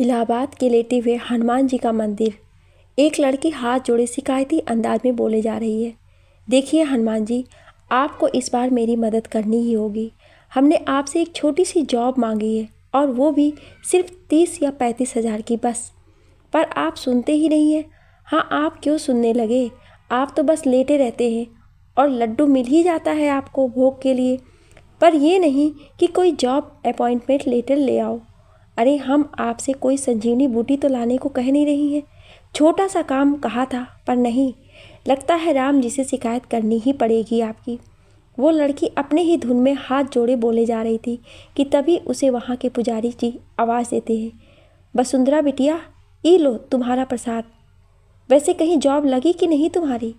इलाहाबाद के लेटे हुए हनुमान जी का मंदिर एक लड़की हाथ जोड़े शिकायती अंदाज में बोले जा रही है देखिए हनुमान जी आपको इस बार मेरी मदद करनी ही होगी हमने आपसे एक छोटी सी जॉब मांगी है और वो भी सिर्फ तीस या पैंतीस हज़ार की बस पर आप सुनते ही नहीं हैं हाँ आप क्यों सुनने लगे आप तो बस लेटे रहते हैं और लड्डू मिल ही जाता है आपको भोग के लिए पर यह नहीं कि कोई जॉब अपॉइंटमेंट लेटर ले आओ अरे हम आपसे कोई संजीवनी बूटी तो लाने को कह नहीं रही है छोटा सा काम कहा था पर नहीं लगता है राम जी से शिकायत करनी ही पड़ेगी आपकी वो लड़की अपने ही धुन में हाथ जोड़े बोले जा रही थी कि तभी उसे वहाँ के पुजारी जी आवाज़ देते हैं वसुंधरा बिटिया ई लो तुम्हारा प्रसाद वैसे कहीं जॉब लगी कि नहीं तुम्हारी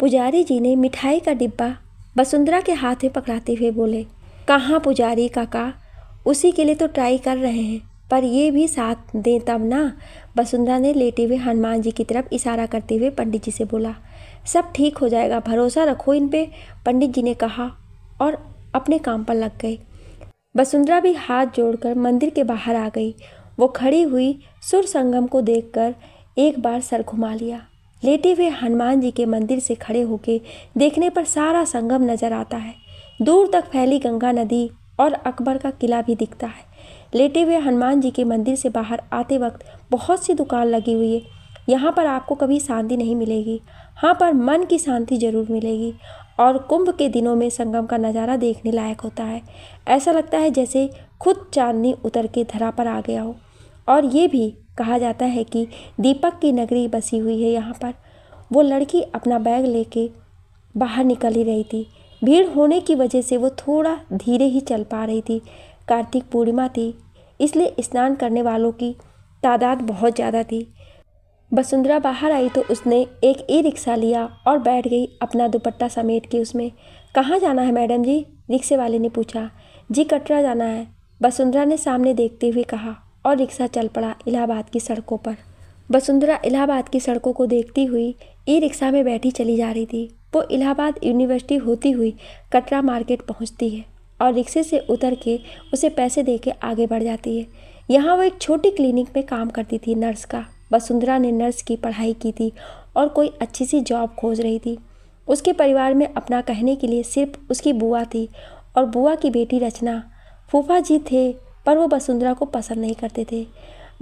पुजारी जी ने मिठाई का डिब्बा वसुंधरा के हाथ में पकड़ाते हुए बोले कहाँ पुजारी काका उसी के लिए तो ट्राई कर रहे हैं पर ये भी साथ दें तब ना वसुंधरा ने लेटे हुए हनुमान जी की तरफ इशारा करते हुए पंडित जी से बोला सब ठीक हो जाएगा भरोसा रखो इन पे पंडित जी ने कहा और अपने काम पर लग गए वसुंधरा भी हाथ जोड़कर मंदिर के बाहर आ गई वो खड़ी हुई सुर संगम को देखकर एक बार सर घुमा लिया लेटे हुए हनुमान जी के मंदिर से खड़े होके देखने पर सारा संगम नजर आता है दूर तक फैली गंगा नदी और अकबर का किला भी दिखता है लेटे हुए हनुमान जी के मंदिर से बाहर आते वक्त बहुत सी दुकान लगी हुई है यहाँ पर आपको कभी शांति नहीं मिलेगी हाँ पर मन की शांति जरूर मिलेगी और कुंभ के दिनों में संगम का नज़ारा देखने लायक होता है ऐसा लगता है जैसे खुद चांदनी उतर के धरा पर आ गया हो और ये भी कहा जाता है कि दीपक की नगरी बसी हुई है यहाँ पर वो लड़की अपना बैग लेके बाहर निकल ही रही थी भीड़ होने की वजह से वो थोड़ा धीरे ही चल पा रही थी कार्तिक पूर्णिमा थी इसलिए स्नान करने वालों की तादाद बहुत ज़्यादा थी वसुंधरा बाहर आई तो उसने एक ई रिक्शा लिया और बैठ गई अपना दुपट्टा समेट के उसमें कहाँ जाना है मैडम जी रिक्शे वाले ने पूछा जी कटरा जाना है वसुंधरा ने सामने देखते हुए कहा और रिक्शा चल पड़ा इलाहाबाद की सड़कों पर वसुंधरा इलाहाबाद की सड़कों को देखती हुई ई रिक्शा में बैठी चली जा रही थी वो इलाहाबाद यूनिवर्सिटी होती हुई कटरा मार्केट पहुंचती है और रिक्शे से उतर के उसे पैसे दे के आगे बढ़ जाती है यहाँ वो एक छोटी क्लिनिक में काम करती थी नर्स का वसुंधरा ने नर्स की पढ़ाई की थी और कोई अच्छी सी जॉब खोज रही थी उसके परिवार में अपना कहने के लिए सिर्फ उसकी बुआ थी और बुआ की बेटी रचना फूफा जी थे पर वो वसुंधरा को पसंद नहीं करते थे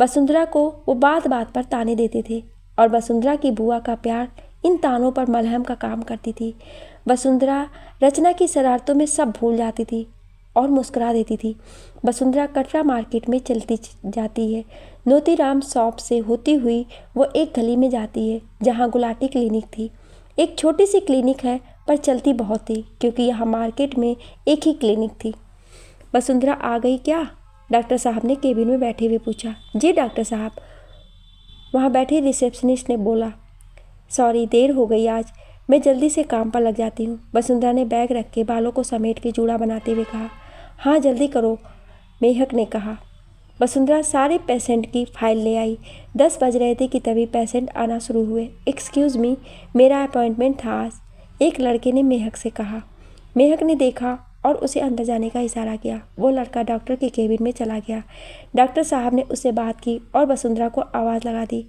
वसुंधरा को वो बात बात पर ताने देते थे और वसुंधरा की बुआ का प्यार इन तानों पर मलहम का काम करती थी वसुंधरा रचना की शरारतों में सब भूल जाती थी और मुस्कुरा देती थी वसुंधरा कटरा मार्केट में चलती जाती है नोतीराम शॉप से होती हुई वो एक गली में जाती है जहाँ गुलाटी क्लिनिक थी एक छोटी सी क्लिनिक है पर चलती बहुत थी क्योंकि यहाँ मार्केट में एक ही क्लिनिक थी वसुंधरा आ गई क्या डॉक्टर साहब ने केबिन में बैठे हुए पूछा जी डॉक्टर साहब वहाँ बैठे रिसेप्शनिस्ट ने बोला सॉरी देर हो गई आज मैं जल्दी से काम पर लग जाती हूँ वसुंधरा ने बैग रख के बालों को समेट के जूड़ा बनाते हुए कहा हाँ जल्दी करो मेहक ने कहा वसुंधरा सारे पेशेंट की फाइल ले आई दस बज रहे थे कि तभी पेशेंट आना शुरू हुए एक्सक्यूज़ मी मेरा अपॉइंटमेंट था आज एक लड़के ने मेहक से कहा मेहक ने देखा और उसे अंदर जाने का इशारा किया वो लड़का डॉक्टर के केबिन में चला गया डॉक्टर साहब ने उससे बात की और वसुंधरा को आवाज़ लगा दी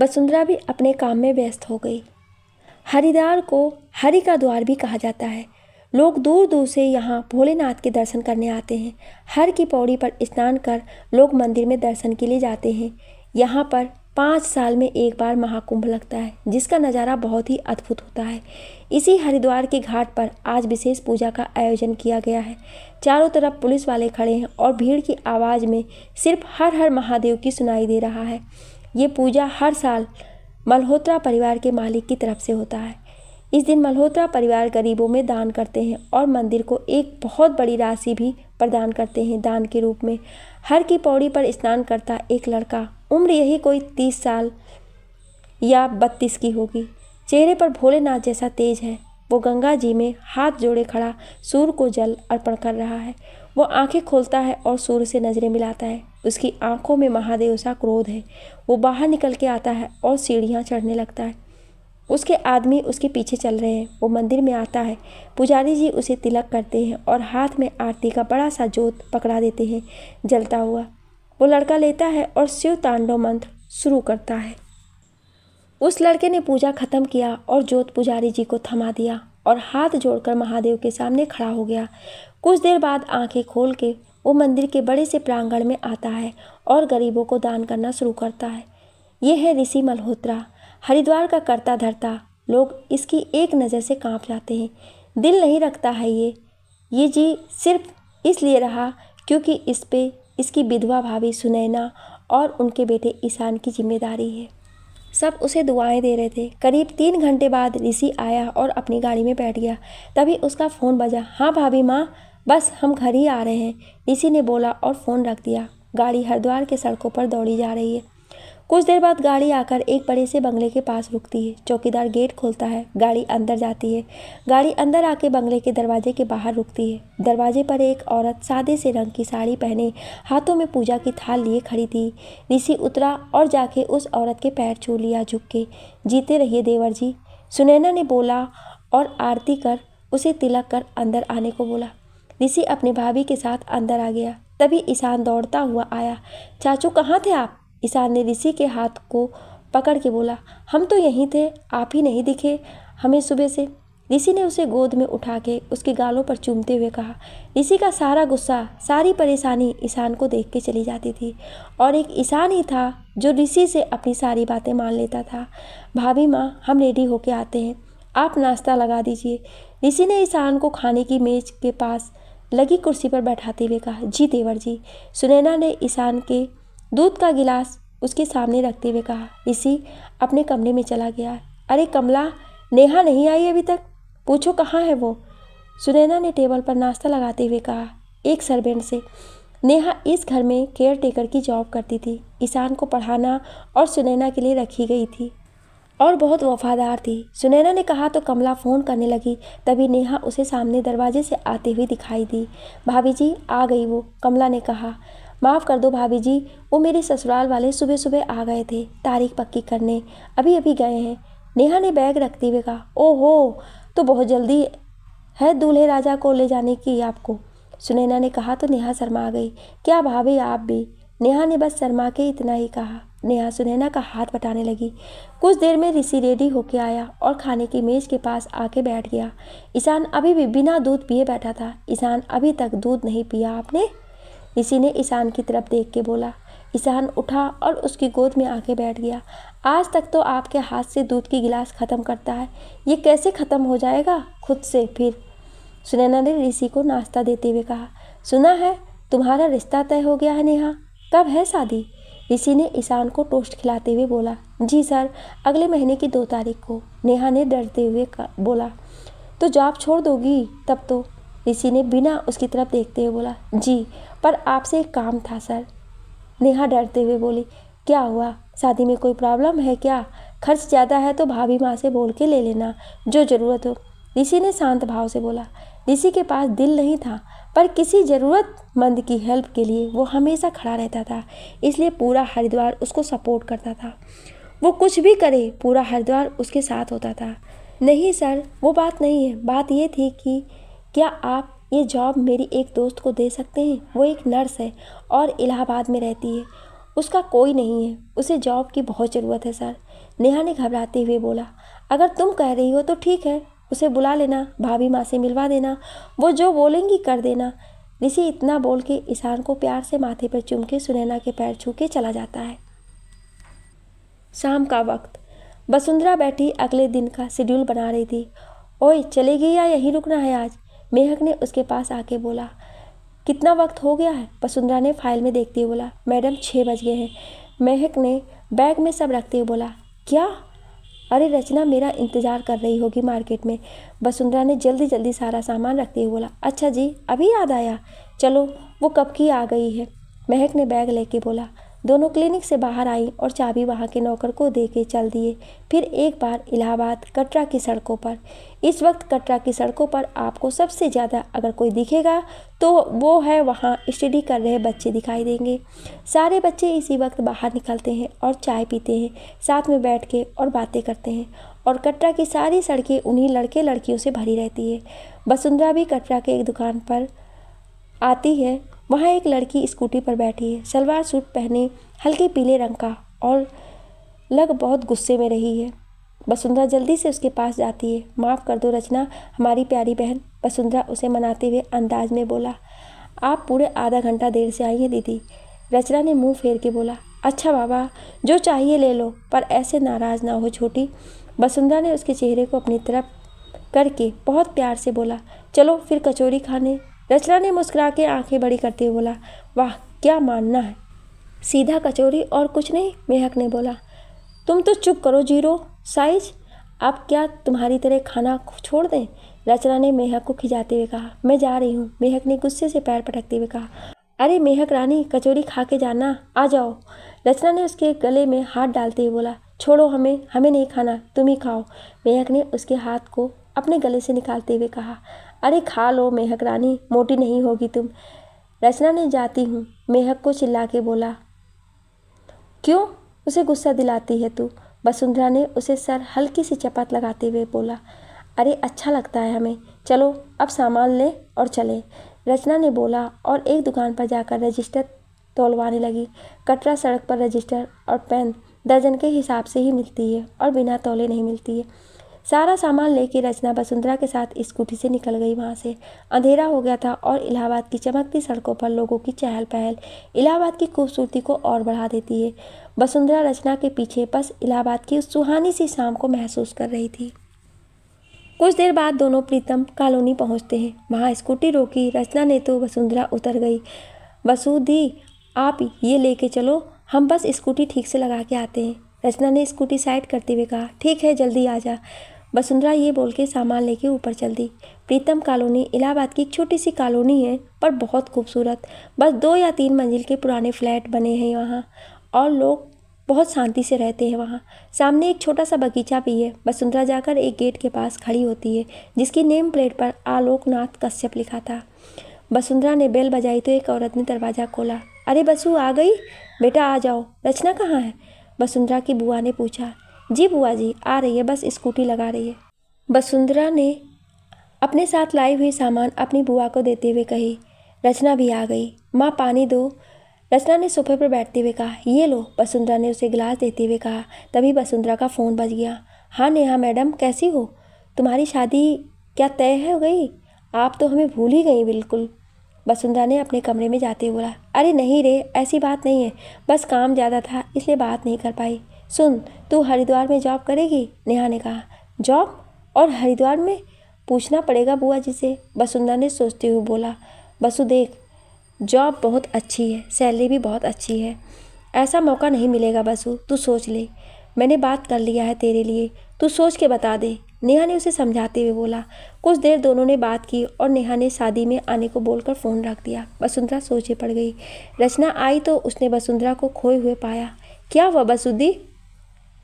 वसुंधरा भी अपने काम में व्यस्त हो गई हरिद्वार को हरि का द्वार भी कहा जाता है लोग दूर दूर से यहाँ भोलेनाथ के दर्शन करने आते हैं हर की पौड़ी पर स्नान कर लोग मंदिर में दर्शन के लिए जाते हैं यहाँ पर पाँच साल में एक बार महाकुंभ लगता है जिसका नज़ारा बहुत ही अद्भुत होता है इसी हरिद्वार के घाट पर आज विशेष पूजा का आयोजन किया गया है चारों तरफ पुलिस वाले खड़े हैं और भीड़ की आवाज़ में सिर्फ हर हर महादेव की सुनाई दे रहा है ये पूजा हर साल मल्होत्रा परिवार के मालिक की तरफ से होता है इस दिन मल्होत्रा परिवार गरीबों में दान करते हैं और मंदिर को एक बहुत बड़ी राशि भी प्रदान करते हैं दान के रूप में हर की पौड़ी पर स्नान करता एक लड़का उम्र यही कोई तीस साल या बत्तीस की होगी चेहरे पर भोलेनाथ जैसा तेज है वो गंगा जी में हाथ जोड़े खड़ा सूर्य को जल अर्पण कर रहा है वो आंखें खोलता है और सूर्य से नज़रें मिलाता है उसकी आंखों में महादेव सा क्रोध है वो बाहर निकल के आता है और सीढ़ियाँ चढ़ने लगता है उसके आदमी उसके पीछे चल रहे हैं वो मंदिर में आता है पुजारी जी उसे तिलक करते हैं और हाथ में आरती का बड़ा सा जोत पकड़ा देते हैं जलता हुआ वो लड़का लेता है और शिव तांडव मंत्र शुरू करता है उस लड़के ने पूजा खत्म किया और जोत पुजारी जी को थमा दिया और हाथ जोड़कर महादेव के सामने खड़ा हो गया कुछ देर बाद आंखें खोल के वो मंदिर के बड़े से प्रांगण में आता है और गरीबों को दान करना शुरू करता है ये है ऋषि मल्होत्रा हरिद्वार का करता धरता लोग इसकी एक नज़र से कांप जाते हैं दिल नहीं रखता है ये ये जी सिर्फ इसलिए रहा क्योंकि इस पे इसकी विधवा भाभी सुनैना और उनके बेटे ईशान की जिम्मेदारी है सब उसे दुआएं दे रहे थे करीब तीन घंटे बाद ऋषि आया और अपनी गाड़ी में बैठ गया तभी उसका फ़ोन बजा हाँ भाभी माँ बस हम घर ही आ रहे हैं ऋषि ने बोला और फ़ोन रख दिया गाड़ी हरिद्वार के सड़कों पर दौड़ी जा रही है कुछ देर बाद गाड़ी आकर एक बड़े से बंगले के पास रुकती है चौकीदार गेट खोलता है गाड़ी अंदर जाती है गाड़ी अंदर आके बंगले के दरवाजे के बाहर रुकती है दरवाजे पर एक औरत सादे से रंग की साड़ी पहने हाथों में पूजा की थाल लिए खड़ी थी ऋषि उतरा और जाके उस औरत के पैर छू लिया झुक के जीते रहिए देवर जी सुनैना ने बोला और आरती कर उसे तिलक कर अंदर आने को बोला ऋषि अपने भाभी के साथ अंदर आ गया तभी ईशान दौड़ता हुआ आया चाचू कहाँ थे आप ईशान ने ऋषि के हाथ को पकड़ के बोला हम तो यहीं थे आप ही नहीं दिखे हमें सुबह से ऋषि ने उसे गोद में उठा के उसके गालों पर चूमते हुए कहा ऋषि का सारा गुस्सा सारी परेशानी ईशान को देख के चली जाती थी और एक ईशान ही था जो ऋषि से अपनी सारी बातें मान लेता था भाभी माँ हम रेडी होके आते हैं आप नाश्ता लगा दीजिए ऋषि ने ईशान को खाने की मेज के पास लगी कुर्सी पर बैठाते हुए कहा जी देवर जी सुनैना ने ईशान के दूध का गिलास उसके सामने रखते हुए कहा इसी अपने कमरे में चला गया अरे कमला नेहा नहीं आई अभी तक पूछो कहाँ है वो सुनैना ने टेबल पर नाश्ता लगाते हुए कहा एक सर्वेंट से नेहा इस घर में केयर टेकर की जॉब करती थी ईशान को पढ़ाना और सुनैना के लिए रखी गई थी और बहुत वफादार थी सुनैना ने कहा तो कमला फ़ोन करने लगी तभी नेहा उसे सामने दरवाजे से आती हुई दिखाई दी भाभी जी आ गई वो कमला ने कहा माफ़ कर दो भाभी जी वो मेरे ससुराल वाले सुबह सुबह आ गए थे तारीख पक्की करने अभी अभी गए हैं नेहा ने बैग रखते हुए कहा ओहो तो बहुत जल्दी है दूल्हे राजा को ले जाने की आपको सुनैना ने कहा तो नेहा शर्मा गई क्या भाभी आप भी नेहा ने बस शर्मा के इतना ही कहा नेहा सुनैना का हाथ बटाने लगी कुछ देर में ऋषि रेडी होके आया और खाने की मेज़ के पास आके बैठ गया ईशान अभी भी बिना दूध पिए बैठा था ईशान अभी तक दूध नहीं पिया आपने ऋषि ने ईशान की तरफ देख के बोला ईशान उठा और उसकी गोद में आके बैठ गया आज तक तो आपके हाथ से दूध की गिलास ख़त्म करता है ये कैसे ख़त्म हो जाएगा खुद से फिर सुनैना ने ऋषि को नाश्ता देते हुए कहा सुना है तुम्हारा रिश्ता तय हो गया है नेहा कब है शादी ऋषि ने ईशान को टोस्ट खिलाते हुए बोला जी सर अगले महीने की दो तारीख को नेहा ने डरते हुए बोला तो जॉब छोड़ दोगी तब तो ऋषि ने बिना उसकी तरफ देखते हुए बोला जी पर आपसे एक काम था सर नेहा डरते हुए बोली क्या हुआ शादी में कोई प्रॉब्लम है क्या खर्च ज़्यादा है तो भाभी माँ से बोल के ले लेना जो ज़रूरत हो ऋषि ने शांत भाव से बोला ऋषि के पास दिल नहीं था पर किसी ज़रूरतमंद की हेल्प के लिए वो हमेशा खड़ा रहता था इसलिए पूरा हरिद्वार उसको सपोर्ट करता था वो कुछ भी करे पूरा हरिद्वार उसके साथ होता था नहीं सर वो बात नहीं है बात ये थी कि क्या आप ये जॉब मेरी एक दोस्त को दे सकते हैं वो एक नर्स है और इलाहाबाद में रहती है उसका कोई नहीं है उसे जॉब की बहुत ज़रूरत है सर नेहा ने घबराते हुए बोला अगर तुम कह रही हो तो ठीक है उसे बुला लेना भाभी माँ से मिलवा देना वो जो बोलेंगी कर देना ऋषि इतना बोल के ईशान को प्यार से माथे पर चुम के सुनैना के पैर छू के चला जाता है शाम का वक्त वसुंधरा बैठी अगले दिन का शेड्यूल बना रही थी ओए चलेगी या यहीं रुकना है आज मेहक ने उसके पास आके बोला कितना वक्त हो गया है वसुंधरा ने फाइल में देखते हुए बोला मैडम छः बज गए हैं मेहक ने बैग में सब रखते हुए बोला क्या अरे रचना मेरा इंतज़ार कर रही होगी मार्केट में वसुंधरा ने जल्दी जल्दी सारा सामान रखते हुए बोला अच्छा जी अभी याद आया चलो वो कब की आ गई है महक ने बैग लेके बोला दोनों क्लिनिक से बाहर आई और चाबी वहाँ के नौकर को दे के चल दिए फिर एक बार इलाहाबाद कटरा की सड़कों पर इस वक्त कटरा की सड़कों पर आपको सबसे ज़्यादा अगर कोई दिखेगा तो वो है वहाँ स्टडी कर रहे बच्चे दिखाई देंगे सारे बच्चे इसी वक्त बाहर निकलते हैं और चाय पीते हैं साथ में बैठ के और बातें करते हैं और कटरा की सारी सड़कें उन्हीं लड़के लड़कियों से भरी रहती है वसुंधरा भी कटरा के एक दुकान पर आती है वहाँ एक लड़की स्कूटी पर बैठी है सलवार सूट पहने हल्के पीले रंग का और लग बहुत गुस्से में रही है वसुंधरा जल्दी से उसके पास जाती है माफ़ कर दो रचना हमारी प्यारी बहन वसुंधरा उसे मनाते हुए अंदाज में बोला आप पूरे आधा घंटा देर से आई हैं दीदी रचना ने मुंह फेर के बोला अच्छा बाबा जो चाहिए ले लो पर ऐसे नाराज़ ना हो छोटी वसुंधरा ने उसके चेहरे को अपनी तरफ करके बहुत प्यार से बोला चलो फिर कचौरी खाने रचना ने मुस्कुरा के आंखें बड़ी करते हुए बोला वाह क्या मानना है सीधा कचोरी और कुछ नहीं मेहक ने बोला तुम तो चुप करो जीरो साइज अब क्या तुम्हारी तरह खाना छोड़ दें रचना ने मेहक को खिजाते हुए कहा मैं जा रही हूँ मेहक ने गुस्से से पैर पटकते हुए कहा अरे मेहक रानी कचोरी खा के जाना आ जाओ रचना ने उसके गले में हाथ डालते हुए बोला छोड़ो हमें हमें नहीं खाना तुम ही खाओ मेहक ने उसके हाथ को अपने गले से निकालते हुए कहा अरे खा लो मेहक रानी मोटी नहीं होगी तुम रचना ने जाती हूँ मेहक को चिल्ला के बोला क्यों उसे गुस्सा दिलाती है तू वसुंधरा ने उसे सर हल्की सी चपात लगाते हुए बोला अरे अच्छा लगता है हमें चलो अब सामान ले और चले रचना ने बोला और एक दुकान पर जाकर रजिस्टर तोलवाने लगी कटरा सड़क पर रजिस्टर और पेन दर्जन के हिसाब से ही मिलती है और बिना तोले नहीं मिलती है सारा सामान लेके रचना वसुंधरा के साथ स्कूटी से निकल गई वहाँ से अंधेरा हो गया था और इलाहाबाद की चमकती सड़कों पर लोगों की चहल पहल इलाहाबाद की खूबसूरती को और बढ़ा देती है वसुंधरा रचना के पीछे बस इलाहाबाद की उस सुहानी सी शाम को महसूस कर रही थी कुछ देर बाद दोनों प्रीतम कॉलोनी पहुँचते हैं वहाँ स्कूटी रोकी रचना ने तो वसुंधरा उतर गई वसुधी आप ये लेके चलो हम बस स्कूटी ठीक से लगा के आते हैं रचना ने स्कूटी साइड करते हुए कहा ठीक है जल्दी आ जा वसुंधरा ये बोल के सामान लेके ऊपर चल दी प्रीतम कॉलोनी इलाहाबाद की एक छोटी सी कॉलोनी है पर बहुत खूबसूरत बस दो या तीन मंजिल के पुराने फ्लैट बने हैं वहाँ और लोग बहुत शांति से रहते हैं वहाँ सामने एक छोटा सा बगीचा भी है वसुंधरा जाकर एक गेट के पास खड़ी होती है जिसकी नेम प्लेट पर आलोकनाथ कश्यप लिखा था वसुंधरा ने बेल बजाई तो एक औरत ने दरवाज़ा खोला अरे बसु आ गई बेटा आ जाओ रचना कहाँ है वसुंधरा की बुआ ने पूछा जी बुआ जी आ रही है बस स्कूटी लगा रही है वसुंधरा ने अपने साथ लाई हुई सामान अपनी बुआ को देते हुए कही रचना भी आ गई माँ पानी दो रचना ने सोफे पर बैठते हुए कहा ये लो वसुंधरा ने उसे गिलास देते हुए कहा तभी वसुंधरा का फ़ोन बज गया हाँ नेहा मैडम कैसी हो तुम्हारी शादी क्या तय है गई आप तो हमें भूल ही गई बिल्कुल वसुंधरा ने अपने कमरे में जाते हुए बोला अरे नहीं रे ऐसी बात नहीं है बस काम ज़्यादा था इसलिए बात नहीं कर पाई सुन तू हरिद्वार में जॉब करेगी नेहा ने कहा जॉब और हरिद्वार में पूछना पड़ेगा बुआ जी से वसुंधरा ने सोचते हुए बोला बसु देख जॉब बहुत अच्छी है सैलरी भी बहुत अच्छी है ऐसा मौका नहीं मिलेगा बसु तू सोच ले मैंने बात कर लिया है तेरे लिए तू सोच के बता दे नेहा ने उसे समझाते हुए बोला कुछ देर दोनों ने बात की और नेहा ने शादी में आने को बोलकर फ़ोन रख दिया वसुंधरा सोचे पड़ गई रचना आई तो उसने वसुंधरा को खोए हुए पाया क्या हुआ वसुदी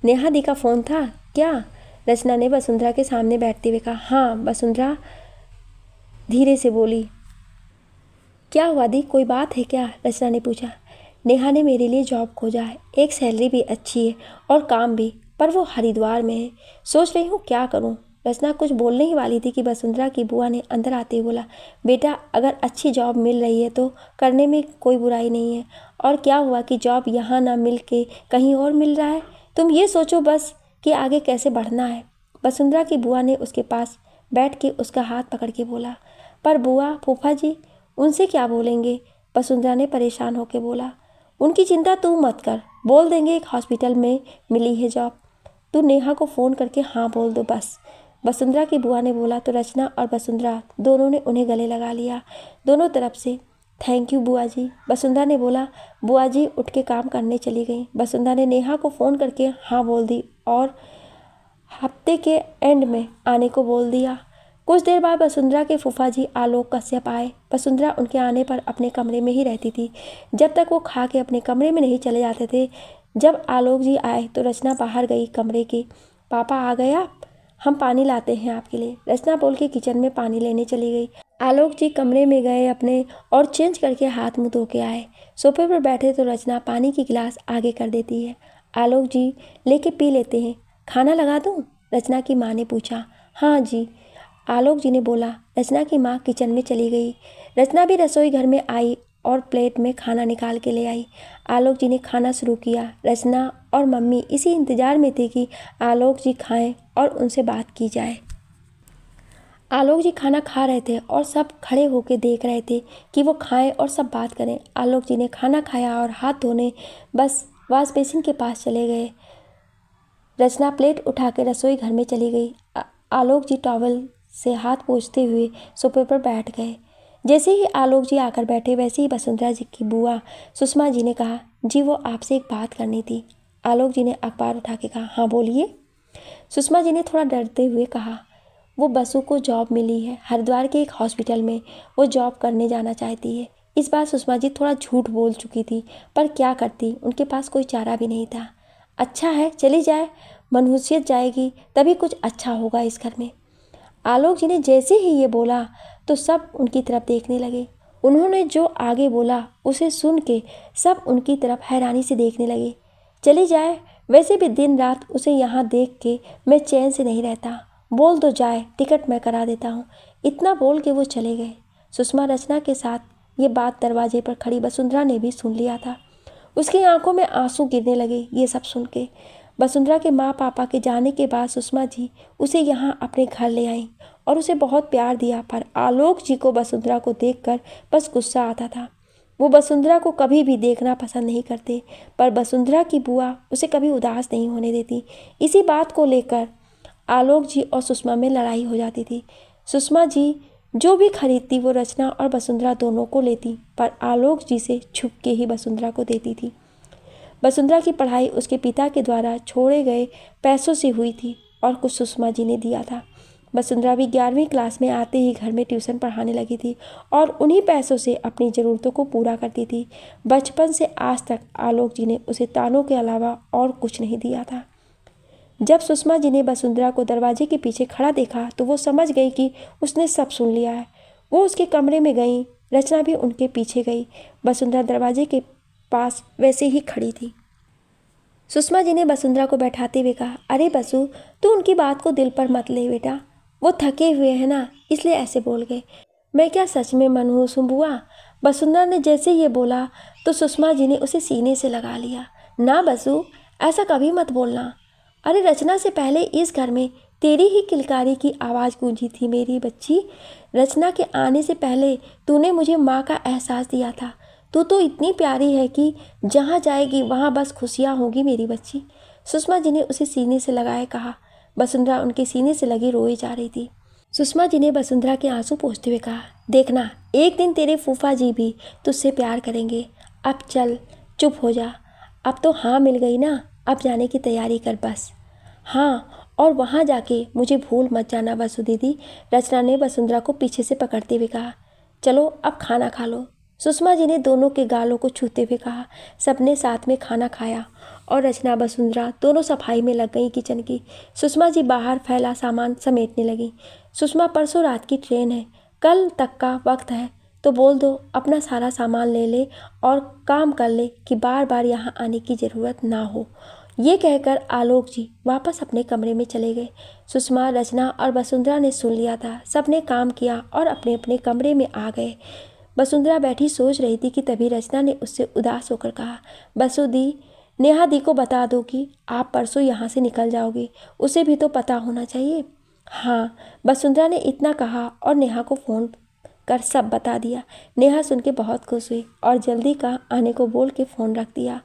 नेहा दी का फ़ोन था क्या रचना ने वसुंधरा के सामने बैठते हुए कहा हाँ वसुंधरा धीरे से बोली क्या हुआ दी कोई बात है क्या रचना ने पूछा नेहा ने मेरे लिए जॉब खोजा है एक सैलरी भी अच्छी है और काम भी पर वो हरिद्वार में है सोच रही हूँ क्या करूँ रचना कुछ बोलने ही वाली थी कि वसुंधरा की बुआ ने अंदर आते हुए बोला बेटा अगर अच्छी जॉब मिल रही है तो करने में कोई बुराई नहीं है और क्या हुआ कि जॉब यहाँ ना मिल के कहीं और मिल रहा है तुम ये सोचो बस कि आगे कैसे बढ़ना है वसुंधरा की बुआ ने उसके पास बैठ के उसका हाथ पकड़ के बोला पर बुआ फूफा जी उनसे क्या बोलेंगे वसुंधरा ने परेशान होकर बोला उनकी चिंता तू मत कर बोल देंगे एक हॉस्पिटल में मिली है जॉब तू नेहा को फ़ोन करके हाँ बोल दो बस वसुंधरा की बुआ ने बोला तो रचना और वसुंधरा दोनों ने उन्हें गले लगा लिया दोनों तरफ से थैंक यू बुआ जी वसुंधरा ने बोला बुआ जी उठ के काम करने चली गई वसुंधरा ने नेहा को फ़ोन करके हाँ बोल दी और हफ्ते के एंड में आने को बोल दिया कुछ देर बाद वसुंधरा के फूफा जी आलोक कश्यप आए वसुंधरा उनके आने पर अपने कमरे में ही रहती थी जब तक वो खा के अपने कमरे में नहीं चले जाते थे जब आलोक जी आए तो रचना बाहर गई कमरे के पापा आ गया हम पानी लाते हैं आपके लिए रचना बोल के किचन में पानी लेने चली गई आलोक जी कमरे में गए अपने और चेंज करके हाथ मुँह धो के आए सोफे पर बैठे तो रचना पानी की गिलास आगे कर देती है आलोक जी लेके पी लेते हैं खाना लगा दूँ रचना की माँ ने पूछा हाँ जी आलोक जी ने बोला रचना की माँ किचन में चली गई रचना भी रसोई घर में आई और प्लेट में खाना निकाल के ले आई आलोक जी ने खाना शुरू किया रचना और मम्मी इसी इंतज़ार में थी कि आलोक जी खाएं और उनसे बात की जाए आलोक जी खाना खा रहे थे और सब खड़े होकर देख रहे थे कि वो खाएं और सब बात करें आलोक जी ने खाना खाया और हाथ धोने बस वाश बेसिन के पास चले गए रचना प्लेट उठा के रसोई घर में चली गई आलोक जी टॉवल से हाथ पोछते हुए सोफे पर बैठ गए जैसे ही आलोक जी आकर बैठे वैसे ही वसुंधरा जी की बुआ सुषमा जी ने कहा जी वो आपसे एक बात करनी थी आलोक जी ने अखबार उठा के कहा हाँ बोलिए सुषमा जी ने थोड़ा डरते हुए कहा वो बसु को जॉब मिली है हरिद्वार के एक हॉस्पिटल में वो जॉब करने जाना चाहती है इस बार सुषमा जी थोड़ा झूठ बोल चुकी थी पर क्या करती उनके पास कोई चारा भी नहीं था अच्छा है चली जाए मनहूसियत जाएगी तभी कुछ अच्छा होगा इस घर में आलोक जी ने जैसे ही ये बोला तो सब उनकी तरफ देखने लगे उन्होंने जो आगे बोला उसे सुन के सब उनकी तरफ हैरानी से देखने लगे चली जाए वैसे भी दिन रात उसे यहाँ देख के मैं चैन से नहीं रहता बोल दो तो जाए टिकट मैं करा देता हूँ इतना बोल के वो चले गए सुषमा रचना के साथ ये बात दरवाजे पर खड़ी वसुंधरा ने भी सुन लिया था उसकी आंखों में आंसू गिरने लगे ये सब सुन के वसुंधरा के माँ पापा के जाने के बाद सुषमा जी उसे यहाँ अपने घर ले आईं और उसे बहुत प्यार दिया पर आलोक जी को वसुंधरा को देख बस गुस्सा आता था वो वसुंधरा को कभी भी देखना पसंद नहीं करते पर वसुंधरा की बुआ उसे कभी उदास नहीं होने देती इसी बात को लेकर आलोक जी और सुषमा में लड़ाई हो जाती थी सुषमा जी जो भी खरीदती वो रचना और वसुंधरा दोनों को लेती पर आलोक जी से छुप के ही वसुंधरा को देती थी वसुंधरा की पढ़ाई उसके पिता के द्वारा छोड़े गए पैसों से हुई थी और कुछ सुषमा जी ने दिया था वसुंधरा भी ग्यारहवीं क्लास में आते ही घर में ट्यूशन पढ़ाने लगी थी और उन्हीं पैसों से अपनी ज़रूरतों को पूरा करती थी बचपन से आज तक आलोक जी ने उसे तानों के अलावा और कुछ नहीं दिया था जब सुषमा जी ने वसुंधरा को दरवाजे के पीछे खड़ा देखा तो वो समझ गई कि उसने सब सुन लिया है वो उसके कमरे में गई रचना भी उनके पीछे गई वसुंधरा दरवाजे के पास वैसे ही खड़ी थी सुषमा जी ने वसुंधरा को बैठाते हुए कहा अरे बसु तू उनकी बात को दिल पर मत ले बेटा वो थके हुए हैं ना इसलिए ऐसे बोल गए मैं क्या सच में मनहूस हूँ बुआ वसुंधरा ने जैसे ये बोला तो सुषमा जी ने उसे सीने से लगा लिया ना बसु ऐसा कभी मत बोलना अरे रचना से पहले इस घर में तेरी ही किलकारी की आवाज़ गूंजी थी मेरी बच्ची रचना के आने से पहले तूने मुझे माँ का एहसास दिया था तू तो इतनी प्यारी है कि जहाँ जाएगी वहाँ बस खुशियाँ होंगी मेरी बच्ची सुषमा जी ने उसे सीने से लगाए कहा वसुंधरा उनके सीने से लगी रोई जा रही थी सुषमा जी ने वसुंधरा के आंसू पोंछते हुए कहा देखना एक दिन तेरे फूफा जी भी तुझसे प्यार करेंगे अब चल चुप हो जा अब तो हाँ मिल गई ना अब जाने की तैयारी कर बस हाँ और वहाँ जाके मुझे भूल मत जाना वसु दीदी रचना ने वसुंधरा को पीछे से पकड़ते हुए कहा चलो अब खाना खा लो सुषमा जी ने दोनों के गालों को छूते हुए कहा सबने साथ में खाना खाया और रचना वसुंधरा दोनों सफाई में लग गई किचन की सुषमा जी बाहर फैला सामान समेटने लगी सुषमा परसों रात की ट्रेन है कल तक का वक्त है तो बोल दो अपना सारा सामान ले ले और काम कर ले कि बार बार यहाँ आने की ज़रूरत ना हो ये कहकर आलोक जी वापस अपने कमरे में चले गए सुषमा रचना और वसुंधरा ने सुन लिया था सबने काम किया और अपने अपने कमरे में आ गए वसुंधरा बैठी सोच रही थी कि तभी रचना ने उससे उदास होकर कहा बसुदी नेहा दी को बता दो कि आप परसों यहाँ से निकल जाओगे उसे भी तो पता होना चाहिए हाँ वसुंधरा ने इतना कहा और नेहा को फ़ोन कर सब बता दिया नेहा सुन के बहुत खुश हुई और जल्दी का आने को बोल के फ़ोन रख दिया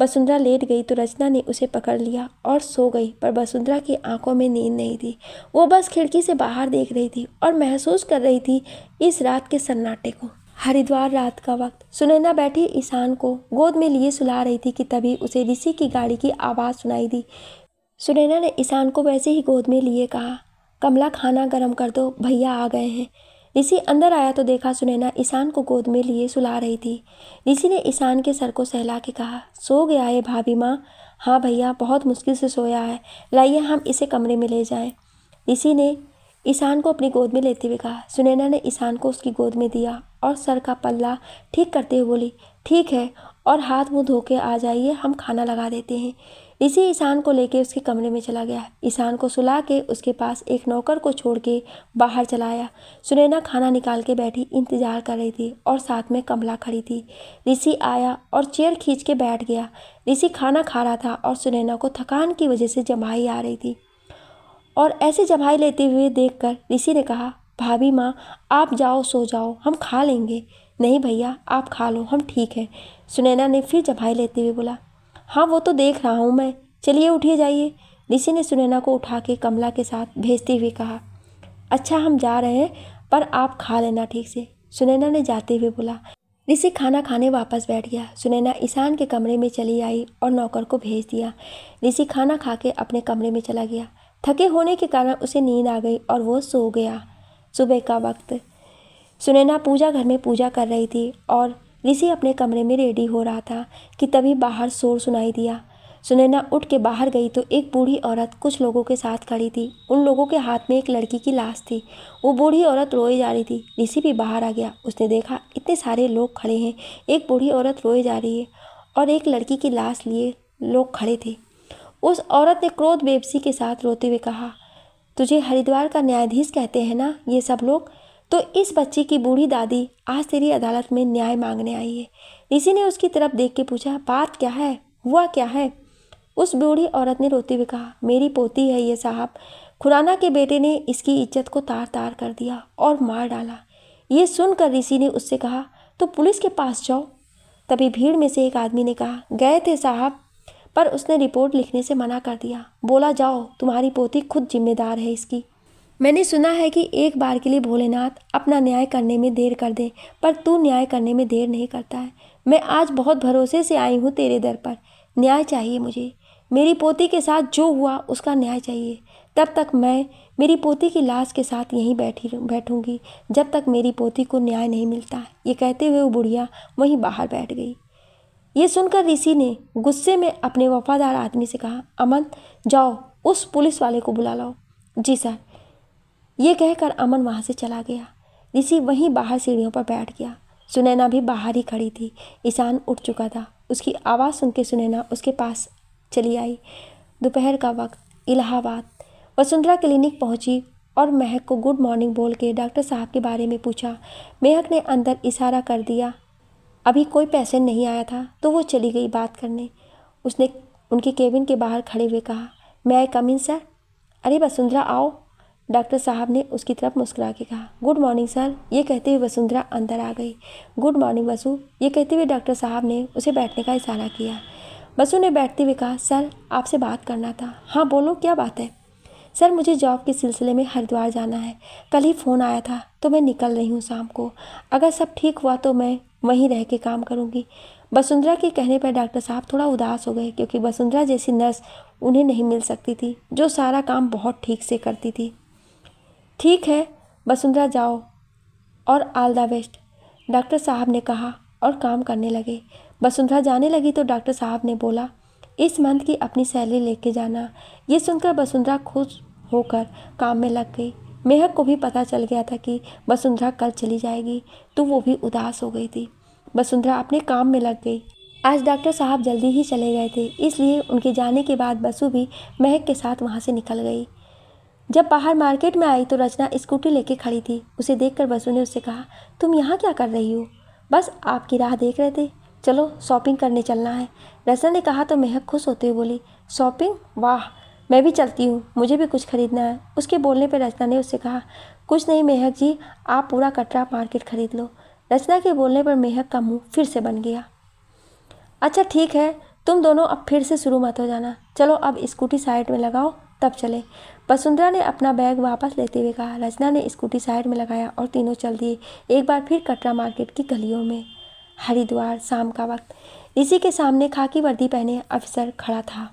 वसुंधरा लेट गई तो रचना ने उसे पकड़ लिया और सो गई पर वसुंधरा की आंखों में नींद नहीं थी वो बस खिड़की से बाहर देख रही थी और महसूस कर रही थी इस रात के सन्नाटे को हरिद्वार रात का वक्त सुनैना बैठी ईशान को गोद में लिए सुला रही थी कि तभी उसे ऋषि की गाड़ी की आवाज़ सुनाई दी सुनैना ने ईशान को वैसे ही गोद में लिए कहा कमला खाना गर्म कर दो भैया आ गए हैं ऋषि अंदर आया तो देखा सुनैना ईशान को गोद में लिए सुला रही थी ऋषि ने ईशान के सर को सहला के कहा सो गया है भाभी माँ हाँ भैया बहुत मुश्किल से सोया है लाइए हम इसे कमरे में ले जाएं ऋषि ने ईशान को अपनी गोद में लेते हुए कहा सुनैना ने ईशान को उसकी गोद में दिया और सर का पल्ला ठीक करते हुए बोली ठीक है और हाथ मुँह धो के आ जाइए हम खाना लगा देते हैं इसी ईशान को लेकर उसके कमरे में चला गया ईशान को सुला के उसके पास एक नौकर को छोड़ के बाहर चलाया सुनैना खाना निकाल के बैठी इंतजार कर रही थी और साथ में कमला खड़ी थी ऋषि आया और चेयर खींच के बैठ गया ऋषि खाना खा रहा था और सुनैना को थकान की वजह से जमाई आ रही थी और ऐसे जमाई लेते हुए देख ऋषि ने कहा भाभी माँ आप जाओ सो जाओ हम खा लेंगे नहीं भैया आप खा लो हम ठीक हैं सुनैना ने फिर जमाई लेते हुए बोला हाँ वो तो देख रहा हूँ मैं चलिए उठिए जाइए ऋषि ने सुनैना को उठा के कमला के साथ भेजते हुए कहा अच्छा हम जा रहे हैं पर आप खा लेना ठीक से सुनैना ने जाते हुए बोला ऋषि खाना खाने वापस बैठ गया सुनैना ईशान के कमरे में चली आई और नौकर को भेज दिया ऋषि खाना खा के अपने कमरे में चला गया थके होने के कारण उसे नींद आ गई और वो सो गया सुबह का वक्त सुनैना पूजा घर में पूजा कर रही थी और ऋषि अपने कमरे में रेडी हो रहा था कि तभी बाहर शोर सुनाई दिया सुनैना उठ के बाहर गई तो एक बूढ़ी औरत कुछ लोगों के साथ खड़ी थी उन लोगों के हाथ में एक लड़की की लाश थी वो बूढ़ी औरत रोए जा रही थी ऋषि भी बाहर आ गया उसने देखा इतने सारे लोग खड़े हैं एक बूढ़ी औरत रोए जा रही है और एक लड़की की लाश लिए लोग खड़े थे उस औरत ने क्रोध बेबसी के साथ रोते हुए कहा तुझे हरिद्वार का न्यायाधीश कहते हैं ना ये सब लोग तो इस बच्चे की बूढ़ी दादी आज तेरी अदालत में न्याय मांगने आई है ऋषि ने उसकी तरफ देख के पूछा बात क्या है हुआ क्या है उस बूढ़ी औरत ने रोते हुए कहा मेरी पोती है ये साहब खुराना के बेटे ने इसकी इज्जत को तार तार कर दिया और मार डाला ये सुनकर ऋषि ने उससे कहा तो पुलिस के पास जाओ तभी भीड़ में से एक आदमी ने कहा गए थे साहब पर उसने रिपोर्ट लिखने से मना कर दिया बोला जाओ तुम्हारी पोती खुद जिम्मेदार है इसकी मैंने सुना है कि एक बार के लिए भोलेनाथ अपना न्याय करने में देर कर दे पर तू न्याय करने में देर नहीं करता है मैं आज बहुत भरोसे से आई हूँ तेरे दर पर न्याय चाहिए मुझे मेरी पोती के साथ जो हुआ उसका न्याय चाहिए तब तक मैं मेरी पोती की लाश के साथ यहीं बैठी बैठूंगी जब तक मेरी पोती को न्याय नहीं मिलता ये कहते हुए वो बुढ़िया वहीं बाहर बैठ गई ये सुनकर ऋषि ने गुस्से में अपने वफादार आदमी से कहा अमन जाओ उस पुलिस वाले को बुला लाओ जी सर ये कहकर अमन वहाँ से चला गया ऋषि वहीं बाहर सीढ़ियों पर बैठ गया सुनैना भी बाहर ही खड़ी थी ईशान उठ चुका था उसकी आवाज़ सुन के सुनैना उसके पास चली आई दोपहर का वक्त इलाहाबाद वसुंधरा क्लिनिक पहुंची और महक को गुड मॉर्निंग बोल के डॉक्टर साहब के बारे में पूछा महक ने अंदर इशारा कर दिया अभी कोई पेशेंट नहीं आया था तो वो चली गई बात करने उसने उनके केबिन के बाहर खड़े हुए कहा मैं कमिन सर अरे वसुंधरा आओ डॉक्टर साहब ने उसकी तरफ मुस्कुरा के कहा गुड मॉर्निंग सर ये कहते हुए वसुंधरा अंदर आ गई गुड मॉर्निंग वसु ये कहते हुए डॉक्टर साहब ने उसे बैठने का इशारा किया वसु ने बैठते हुए कहा सर आपसे बात करना था हाँ बोलो क्या बात है सर मुझे जॉब के सिलसिले में हरिद्वार जाना है कल ही फ़ोन आया था तो मैं निकल रही हूँ शाम को अगर सब ठीक हुआ तो मैं वहीं रह के काम करूँगी वसुंधरा के कहने पर डॉक्टर साहब थोड़ा उदास हो गए क्योंकि वसुंधरा जैसी नर्स उन्हें नहीं मिल सकती थी जो सारा काम बहुत ठीक से करती थी ठीक है वसुंधरा जाओ और आल द बेस्ट डॉक्टर साहब ने कहा और काम करने लगे वसुंधरा जाने लगी तो डॉक्टर साहब ने बोला इस मंथ की अपनी सैलरी लेके जाना ये सुनकर वसुंधरा खुश होकर काम में लग गई मेहक को भी पता चल गया था कि वसुंधरा कल चली जाएगी तो वो भी उदास हो गई थी वसुंधरा अपने काम में लग गई आज डॉक्टर साहब जल्दी ही चले गए थे इसलिए उनके जाने के बाद बसु भी महक के साथ वहाँ से निकल गई जब बाहर मार्केट में आई तो रचना स्कूटी लेके खड़ी थी उसे देखकर वसु ने उससे कहा तुम यहाँ क्या कर रही हो बस आपकी राह देख रहे थे चलो शॉपिंग करने चलना है रचना ने कहा तो महक खुश होते हुए बोली शॉपिंग वाह मैं भी चलती हूँ मुझे भी कुछ खरीदना है उसके बोलने पर रचना ने उससे कहा कुछ नहीं मेहक जी आप पूरा कटरा मार्केट खरीद लो रचना के बोलने पर मेहक का मुंह फिर से बन गया अच्छा ठीक है तुम दोनों अब फिर से शुरू मत हो जाना चलो अब स्कूटी साइड में लगाओ तब चले वसुंधरा ने अपना बैग वापस लेते हुए कहा रचना ने स्कूटी साइड में लगाया और तीनों चल दिए एक बार फिर कटरा मार्केट की गलियों में हरिद्वार शाम का वक्त इसी के सामने खाकी वर्दी पहने अफसर खड़ा था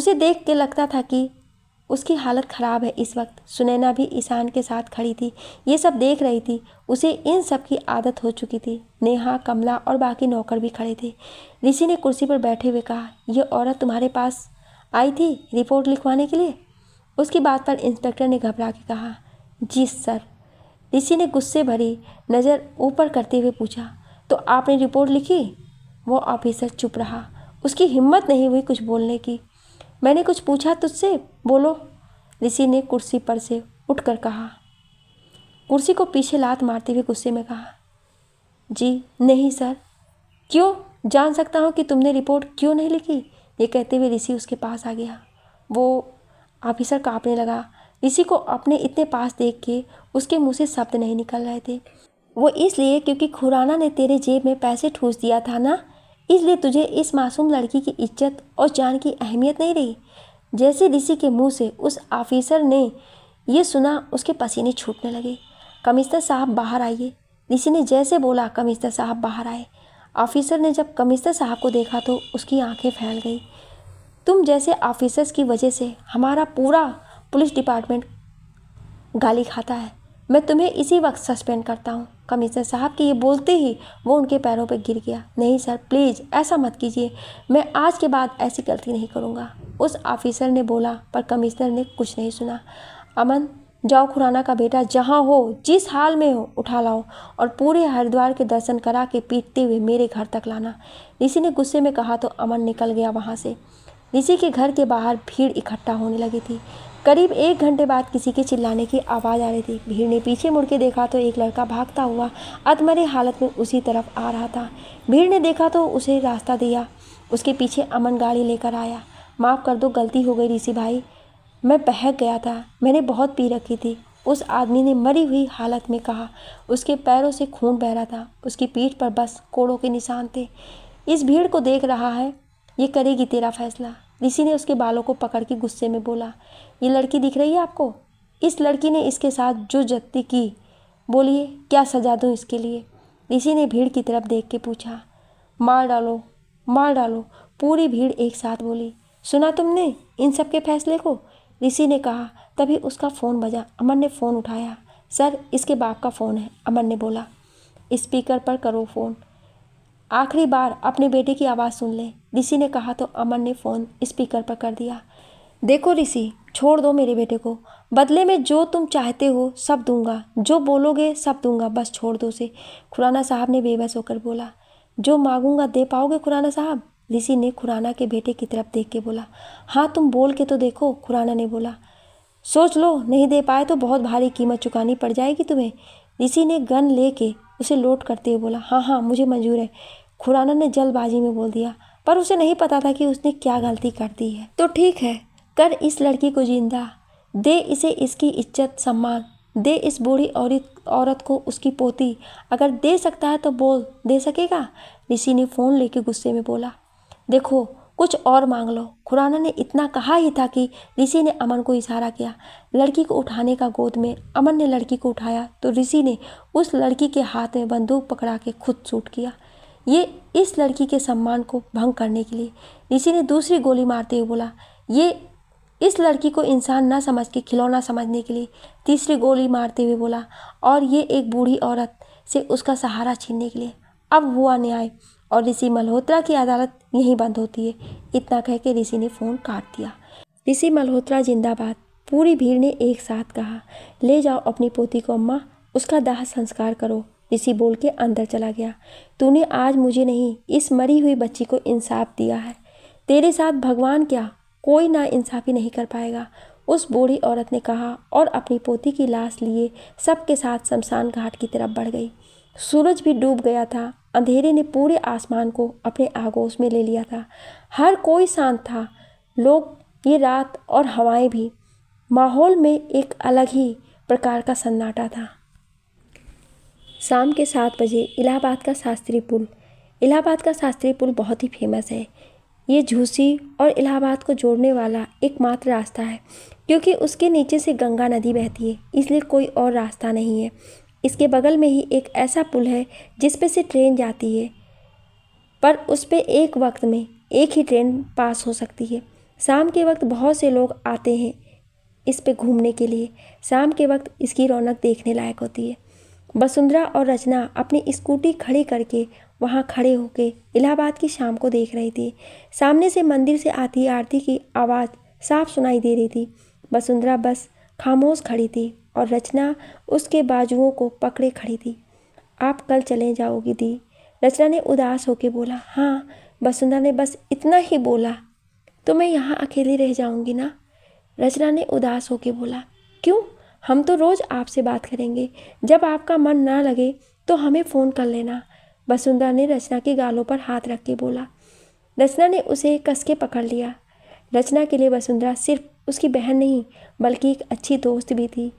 उसे देख के लगता था कि उसकी हालत ख़राब है इस वक्त सुनैना भी ईशान के साथ खड़ी थी ये सब देख रही थी उसे इन सब की आदत हो चुकी थी नेहा कमला और बाकी नौकर भी खड़े थे ऋषि ने कुर्सी पर बैठे हुए कहा यह औरत तुम्हारे पास आई थी रिपोर्ट लिखवाने के लिए उसकी बात पर इंस्पेक्टर ने घबरा के कहा जी सर ऋषि ने गुस्से भरी नज़र ऊपर करते हुए पूछा तो आपने रिपोर्ट लिखी वो ऑफिसर चुप रहा उसकी हिम्मत नहीं हुई कुछ बोलने की मैंने कुछ पूछा तुझसे बोलो ऋषि ने कुर्सी पर से उठकर कहा कुर्सी को पीछे लात मारते हुए गुस्से में कहा जी नहीं सर क्यों जान सकता हूँ कि तुमने रिपोर्ट क्यों नहीं लिखी ये कहते हुए ऋषि उसके पास आ गया वो ऑफिसर काँपने लगा ऋषि को अपने इतने पास देख के उसके मुंह से शब्द नहीं निकल रहे थे वो इसलिए क्योंकि खुराना ने तेरे जेब में पैसे ठूस दिया था ना इसलिए तुझे इस मासूम लड़की की इज्जत और जान की अहमियत नहीं रही जैसे ऋषि के मुंह से उस ऑफिसर ने यह सुना उसके पसीने छूटने लगे कमिश्नर साहब बाहर आइए ऋषि ने जैसे बोला कमिश्नर साहब बाहर आए ऑफिसर ने जब कमिश्नर साहब को देखा तो उसकी आंखें फैल गई तुम जैसे ऑफिसर्स की वजह से हमारा पूरा पुलिस डिपार्टमेंट गाली खाता है मैं तुम्हें इसी वक्त सस्पेंड करता हूँ कमिश्नर साहब के ये बोलते ही वो उनके पैरों पर गिर गया नहीं सर प्लीज़ ऐसा मत कीजिए मैं आज के बाद ऐसी गलती नहीं करूँगा उस ऑफिसर ने बोला पर कमिश्नर ने कुछ नहीं सुना अमन जाओ खुराना का बेटा जहाँ हो जिस हाल में हो उठा लाओ और पूरे हरिद्वार के दर्शन करा के पीटते हुए मेरे घर तक लाना ऋषि ने गुस्से में कहा तो अमन निकल गया वहाँ से ऋषि के घर के बाहर भीड़ इकट्ठा होने लगी थी करीब एक घंटे बाद किसी के चिल्लाने की आवाज़ आ रही थी भीड़ ने पीछे मुड़ के देखा तो एक लड़का भागता हुआ अधमरे हालत में उसी तरफ आ रहा था भीड़ ने देखा तो उसे रास्ता दिया उसके पीछे अमन गाड़ी लेकर आया माफ़ कर दो गलती हो गई ऋषि भाई मैं बहक गया था मैंने बहुत पी रखी थी उस आदमी ने मरी हुई हालत में कहा उसके पैरों से खून बह रहा था उसकी पीठ पर बस कोड़ों के निशान थे इस भीड़ को देख रहा है ये करेगी तेरा फैसला ऋषि ने उसके बालों को पकड़ के गुस्से में बोला ये लड़की दिख रही है आपको इस लड़की ने इसके साथ जो जत्ती की बोलिए क्या सजा दूँ इसके लिए ऋषि ने भीड़ की तरफ देख के पूछा मार डालो मार डालो पूरी भीड़ एक साथ बोली सुना तुमने इन सब के फैसले को ऋषि ने कहा तभी उसका फ़ोन बजा अमन ने फ़ोन उठाया सर इसके बाप का फ़ोन है अमन ने बोला स्पीकर पर करो फ़ोन आखिरी बार अपने बेटे की आवाज़ सुन ले ऋषि ने कहा तो अमन ने फ़ोन स्पीकर पर कर दिया देखो ऋषि छोड़ दो मेरे बेटे को बदले में जो तुम चाहते हो सब दूंगा जो बोलोगे सब दूंगा बस छोड़ दो उसे खुराना साहब ने बेबस होकर बोला जो मांगूंगा दे पाओगे खुराना साहब लिसी ने खुराना के बेटे की तरफ देख के बोला हाँ तुम बोल के तो देखो खुराना ने बोला सोच लो नहीं दे पाए तो बहुत भारी कीमत चुकानी पड़ जाएगी तुम्हें ऋषि ने गन ले के उसे लोट करते हुए बोला हाँ हाँ मुझे मंजूर है खुराना ने जल्दबाजी में बोल दिया पर उसे नहीं पता था कि उसने क्या गलती कर दी है तो ठीक है कर इस लड़की को जिंदा दे इसे इसकी इज्जत सम्मान दे इस बूढ़ी औरत औरत को उसकी पोती अगर दे सकता है तो बोल दे सकेगा ऋषि ने फ़ोन लेके गुस्से में बोला देखो कुछ और मांग लो खुराना ने इतना कहा ही था कि ऋषि ने अमन को इशारा किया लड़की को उठाने का गोद में अमन ने लड़की को उठाया तो ऋषि ने उस लड़की के हाथ में बंदूक पकड़ा के खुद सूट किया ये इस लड़की के सम्मान को भंग करने के लिए ऋषि ने दूसरी गोली मारते हुए बोला ये इस लड़की को इंसान ना समझ के खिलौना समझने के लिए तीसरी गोली मारते हुए बोला और ये एक बूढ़ी औरत से उसका सहारा छीनने के लिए अब हुआ न्याय और ऋषि मल्होत्रा की अदालत यहीं बंद होती है इतना कह के ऋषि ने फ़ोन काट दिया ऋषि मल्होत्रा जिंदाबाद पूरी भीड़ ने एक साथ कहा ले जाओ अपनी पोती को अम्मा उसका दाह संस्कार करो ऋषि बोल के अंदर चला गया तूने आज मुझे नहीं इस मरी हुई बच्ची को इंसाफ दिया है तेरे साथ भगवान क्या कोई ना इंसाफ़ी नहीं कर पाएगा उस बूढ़ी औरत ने कहा और अपनी पोती की लाश लिए सबके साथ शमशान घाट की तरफ बढ़ गई सूरज भी डूब गया था अंधेरे ने पूरे आसमान को अपने आगोश में ले लिया था हर कोई शांत था लोग ये रात और हवाएं भी माहौल में एक अलग ही प्रकार का सन्नाटा था शाम के सात बजे इलाहाबाद का शास्त्री पुल इलाहाबाद का शास्त्री पुल बहुत ही फेमस है ये झूसी और इलाहाबाद को जोड़ने वाला एकमात्र रास्ता है क्योंकि उसके नीचे से गंगा नदी बहती है इसलिए कोई और रास्ता नहीं है इसके बगल में ही एक ऐसा पुल है जिस पर से ट्रेन जाती है पर उस पर एक वक्त में एक ही ट्रेन पास हो सकती है शाम के वक्त बहुत से लोग आते हैं इस पे घूमने के लिए शाम के वक्त इसकी रौनक देखने लायक होती है वसुंधरा और रचना अपनी स्कूटी खड़ी करके वहाँ खड़े होके इलाहाबाद की शाम को देख रहे थे सामने से मंदिर से आती आरती की आवाज़ साफ सुनाई दे रही थी वसुंधरा बस खामोश खड़ी थी और रचना उसके बाजुओं को पकड़े खड़ी थी आप कल चले जाओगी दी रचना ने उदास होकर बोला हाँ वसुंधरा ने बस इतना ही बोला तो मैं यहाँ अकेली रह जाऊँगी ना रचना ने उदास होकर बोला क्यों हम तो रोज़ आपसे बात करेंगे जब आपका मन ना लगे तो हमें फ़ोन कर लेना वसुंधरा ने रचना के गालों पर हाथ रख के बोला रचना ने उसे कस के पकड़ लिया रचना के लिए वसुंधरा सिर्फ उसकी बहन नहीं बल्कि एक अच्छी दोस्त भी थी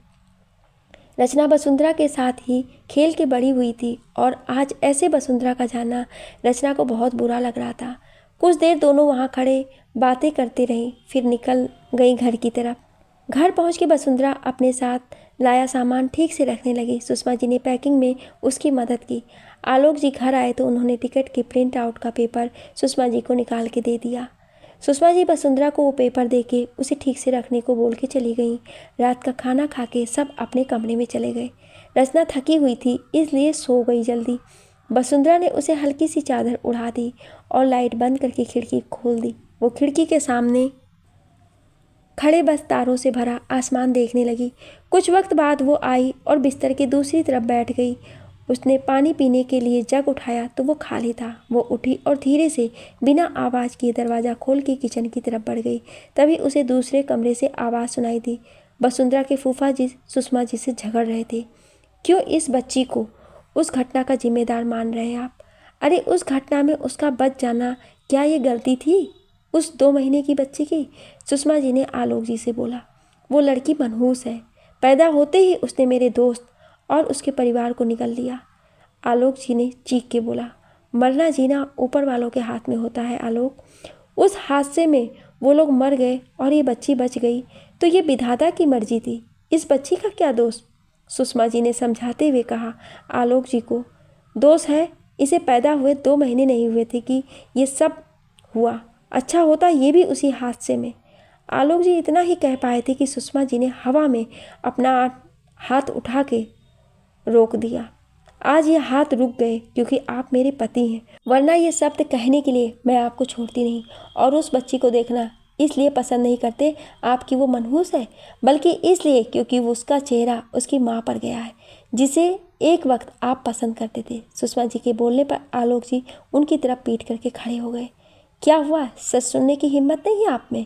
रचना वसुंधरा के साथ ही खेल के बड़ी हुई थी और आज ऐसे वसुंधरा का जाना रचना को बहुत बुरा लग रहा था कुछ देर दोनों वहाँ खड़े बातें करते रहे फिर निकल गई घर की तरफ घर पहुँच के वसुंधरा अपने साथ लाया सामान ठीक से रखने लगी सुषमा जी ने पैकिंग में उसकी मदद की आलोक जी घर आए तो उन्होंने टिकट की प्रिंट आउट का पेपर सुषमा जी को निकाल के दे दिया सुषमा जी वसुंधरा को वो पेपर दे के उसे ठीक से रखने को बोल के चली गई रात का खाना खा के सब अपने कमरे में चले गए रचना थकी हुई थी इसलिए सो गई जल्दी वसुंधरा ने उसे हल्की सी चादर उड़ा दी और लाइट बंद करके खिड़की खोल दी वो खिड़की के सामने खड़े बस तारों से भरा आसमान देखने लगी कुछ वक्त बाद वो आई और बिस्तर के दूसरी तरफ बैठ गई उसने पानी पीने के लिए जग उठाया तो वो खाली था वो उठी और धीरे से बिना आवाज़ किए दरवाज़ा खोल के किचन की तरफ बढ़ गई तभी उसे दूसरे कमरे से आवाज़ सुनाई दी वसुंधरा के फूफा जी सुषमा जी से झगड़ रहे थे क्यों इस बच्ची को उस घटना का जिम्मेदार मान रहे हैं आप अरे उस घटना में उसका बच जाना क्या ये गलती थी उस दो महीने की बच्ची की सुषमा जी ने आलोक जी से बोला वो लड़की मनहूस है पैदा होते ही उसने मेरे दोस्त और उसके परिवार को निकल लिया आलोक जी ने चीख के बोला मरना जीना ऊपर वालों के हाथ में होता है आलोक उस हादसे में वो लोग मर गए और ये बच्ची बच गई तो ये विधाता की मर्जी थी इस बच्ची का क्या दोष सुषमा जी ने समझाते हुए कहा आलोक जी को दोष है इसे पैदा हुए दो महीने नहीं हुए थे कि ये सब हुआ अच्छा होता ये भी उसी हादसे में आलोक जी इतना ही कह पाए थे कि सुषमा जी ने हवा में अपना हाथ उठा के रोक दिया आज ये हाथ रुक गए क्योंकि आप मेरे पति हैं वरना ये शब्द कहने के लिए मैं आपको छोड़ती नहीं और उस बच्ची को देखना इसलिए पसंद नहीं करते आपकी वो मनहूस है बल्कि इसलिए क्योंकि वो उसका चेहरा उसकी माँ पर गया है जिसे एक वक्त आप पसंद करते थे सुषमा जी के बोलने पर आलोक जी उनकी तरफ पीट करके खड़े हो गए क्या हुआ सच सुनने की हिम्मत नहीं है आप में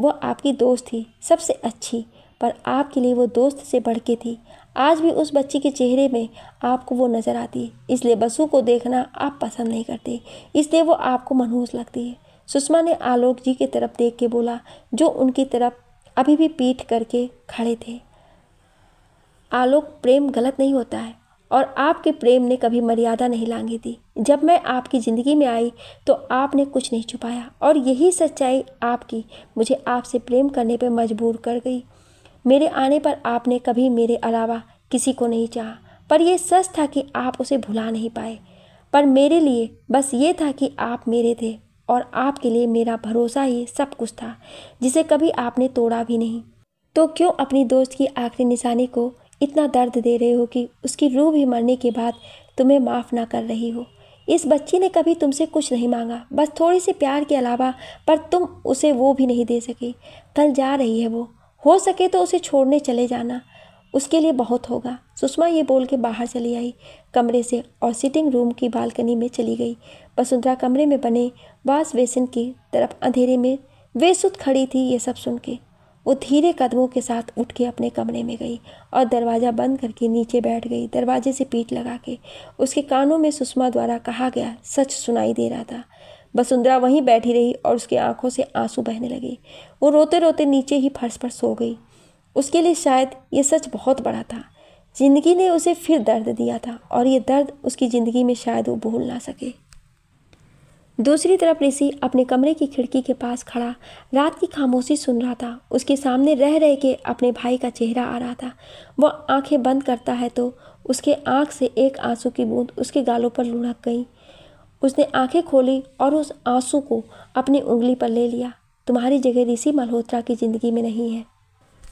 वो आपकी दोस्त थी सबसे अच्छी पर आपके लिए वो दोस्त से बढ़ के थी आज भी उस बच्ची के चेहरे में आपको वो नज़र आती है इसलिए बसु को देखना आप पसंद नहीं करते इसलिए वो आपको मनहूस लगती है सुषमा ने आलोक जी की तरफ देख के बोला जो उनकी तरफ अभी भी पीठ करके खड़े थे आलोक प्रेम गलत नहीं होता है और आपके प्रेम ने कभी मर्यादा नहीं लांगी थी जब मैं आपकी ज़िंदगी में आई तो आपने कुछ नहीं छुपाया और यही सच्चाई आपकी मुझे आपसे प्रेम करने पर मजबूर कर गई मेरे आने पर आपने कभी मेरे अलावा किसी को नहीं चाहा पर यह सच था कि आप उसे भुला नहीं पाए पर मेरे लिए बस ये था कि आप मेरे थे और आपके लिए मेरा भरोसा ही सब कुछ था जिसे कभी आपने तोड़ा भी नहीं तो क्यों अपनी दोस्त की आखिरी निशानी को इतना दर्द दे रहे हो कि उसकी रूह भी मरने के बाद तुम्हें माफ़ ना कर रही हो इस बच्ची ने कभी तुमसे कुछ नहीं मांगा बस थोड़े से प्यार के अलावा पर तुम उसे वो भी नहीं दे सके कल जा रही है वो हो सके तो उसे छोड़ने चले जाना उसके लिए बहुत होगा सुषमा ये बोल के बाहर चली आई कमरे से और सिटिंग रूम की बालकनी में चली गई वसुंधरा कमरे में बने बास बेसिन की तरफ अंधेरे में वेसुत खड़ी थी ये सब सुन के वो धीरे कदमों के साथ उठ के अपने कमरे में गई और दरवाज़ा बंद करके नीचे बैठ गई दरवाजे से पीठ लगा के उसके कानों में सुषमा द्वारा कहा गया सच सुनाई दे रहा था वसुंधरा वहीं बैठी रही और उसकी आंखों से आंसू बहने लगे वो रोते रोते नीचे ही फर्श पर सो गई उसके लिए शायद ये सच बहुत बड़ा था ज़िंदगी ने उसे फिर दर्द दिया था और ये दर्द उसकी ज़िंदगी में शायद वो भूल ना सके दूसरी तरफ ऋषि अपने कमरे की खिड़की के पास खड़ा रात की खामोशी सुन रहा था उसके सामने रह रह के अपने भाई का चेहरा आ रहा था वह आंखें बंद करता है तो उसके आंख से एक आंसू की बूंद उसके गालों पर लुढ़क गई उसने आंखें खोली और उस आंसू को अपनी उंगली पर ले लिया तुम्हारी जगह ऋषि मल्होत्रा की ज़िंदगी में नहीं है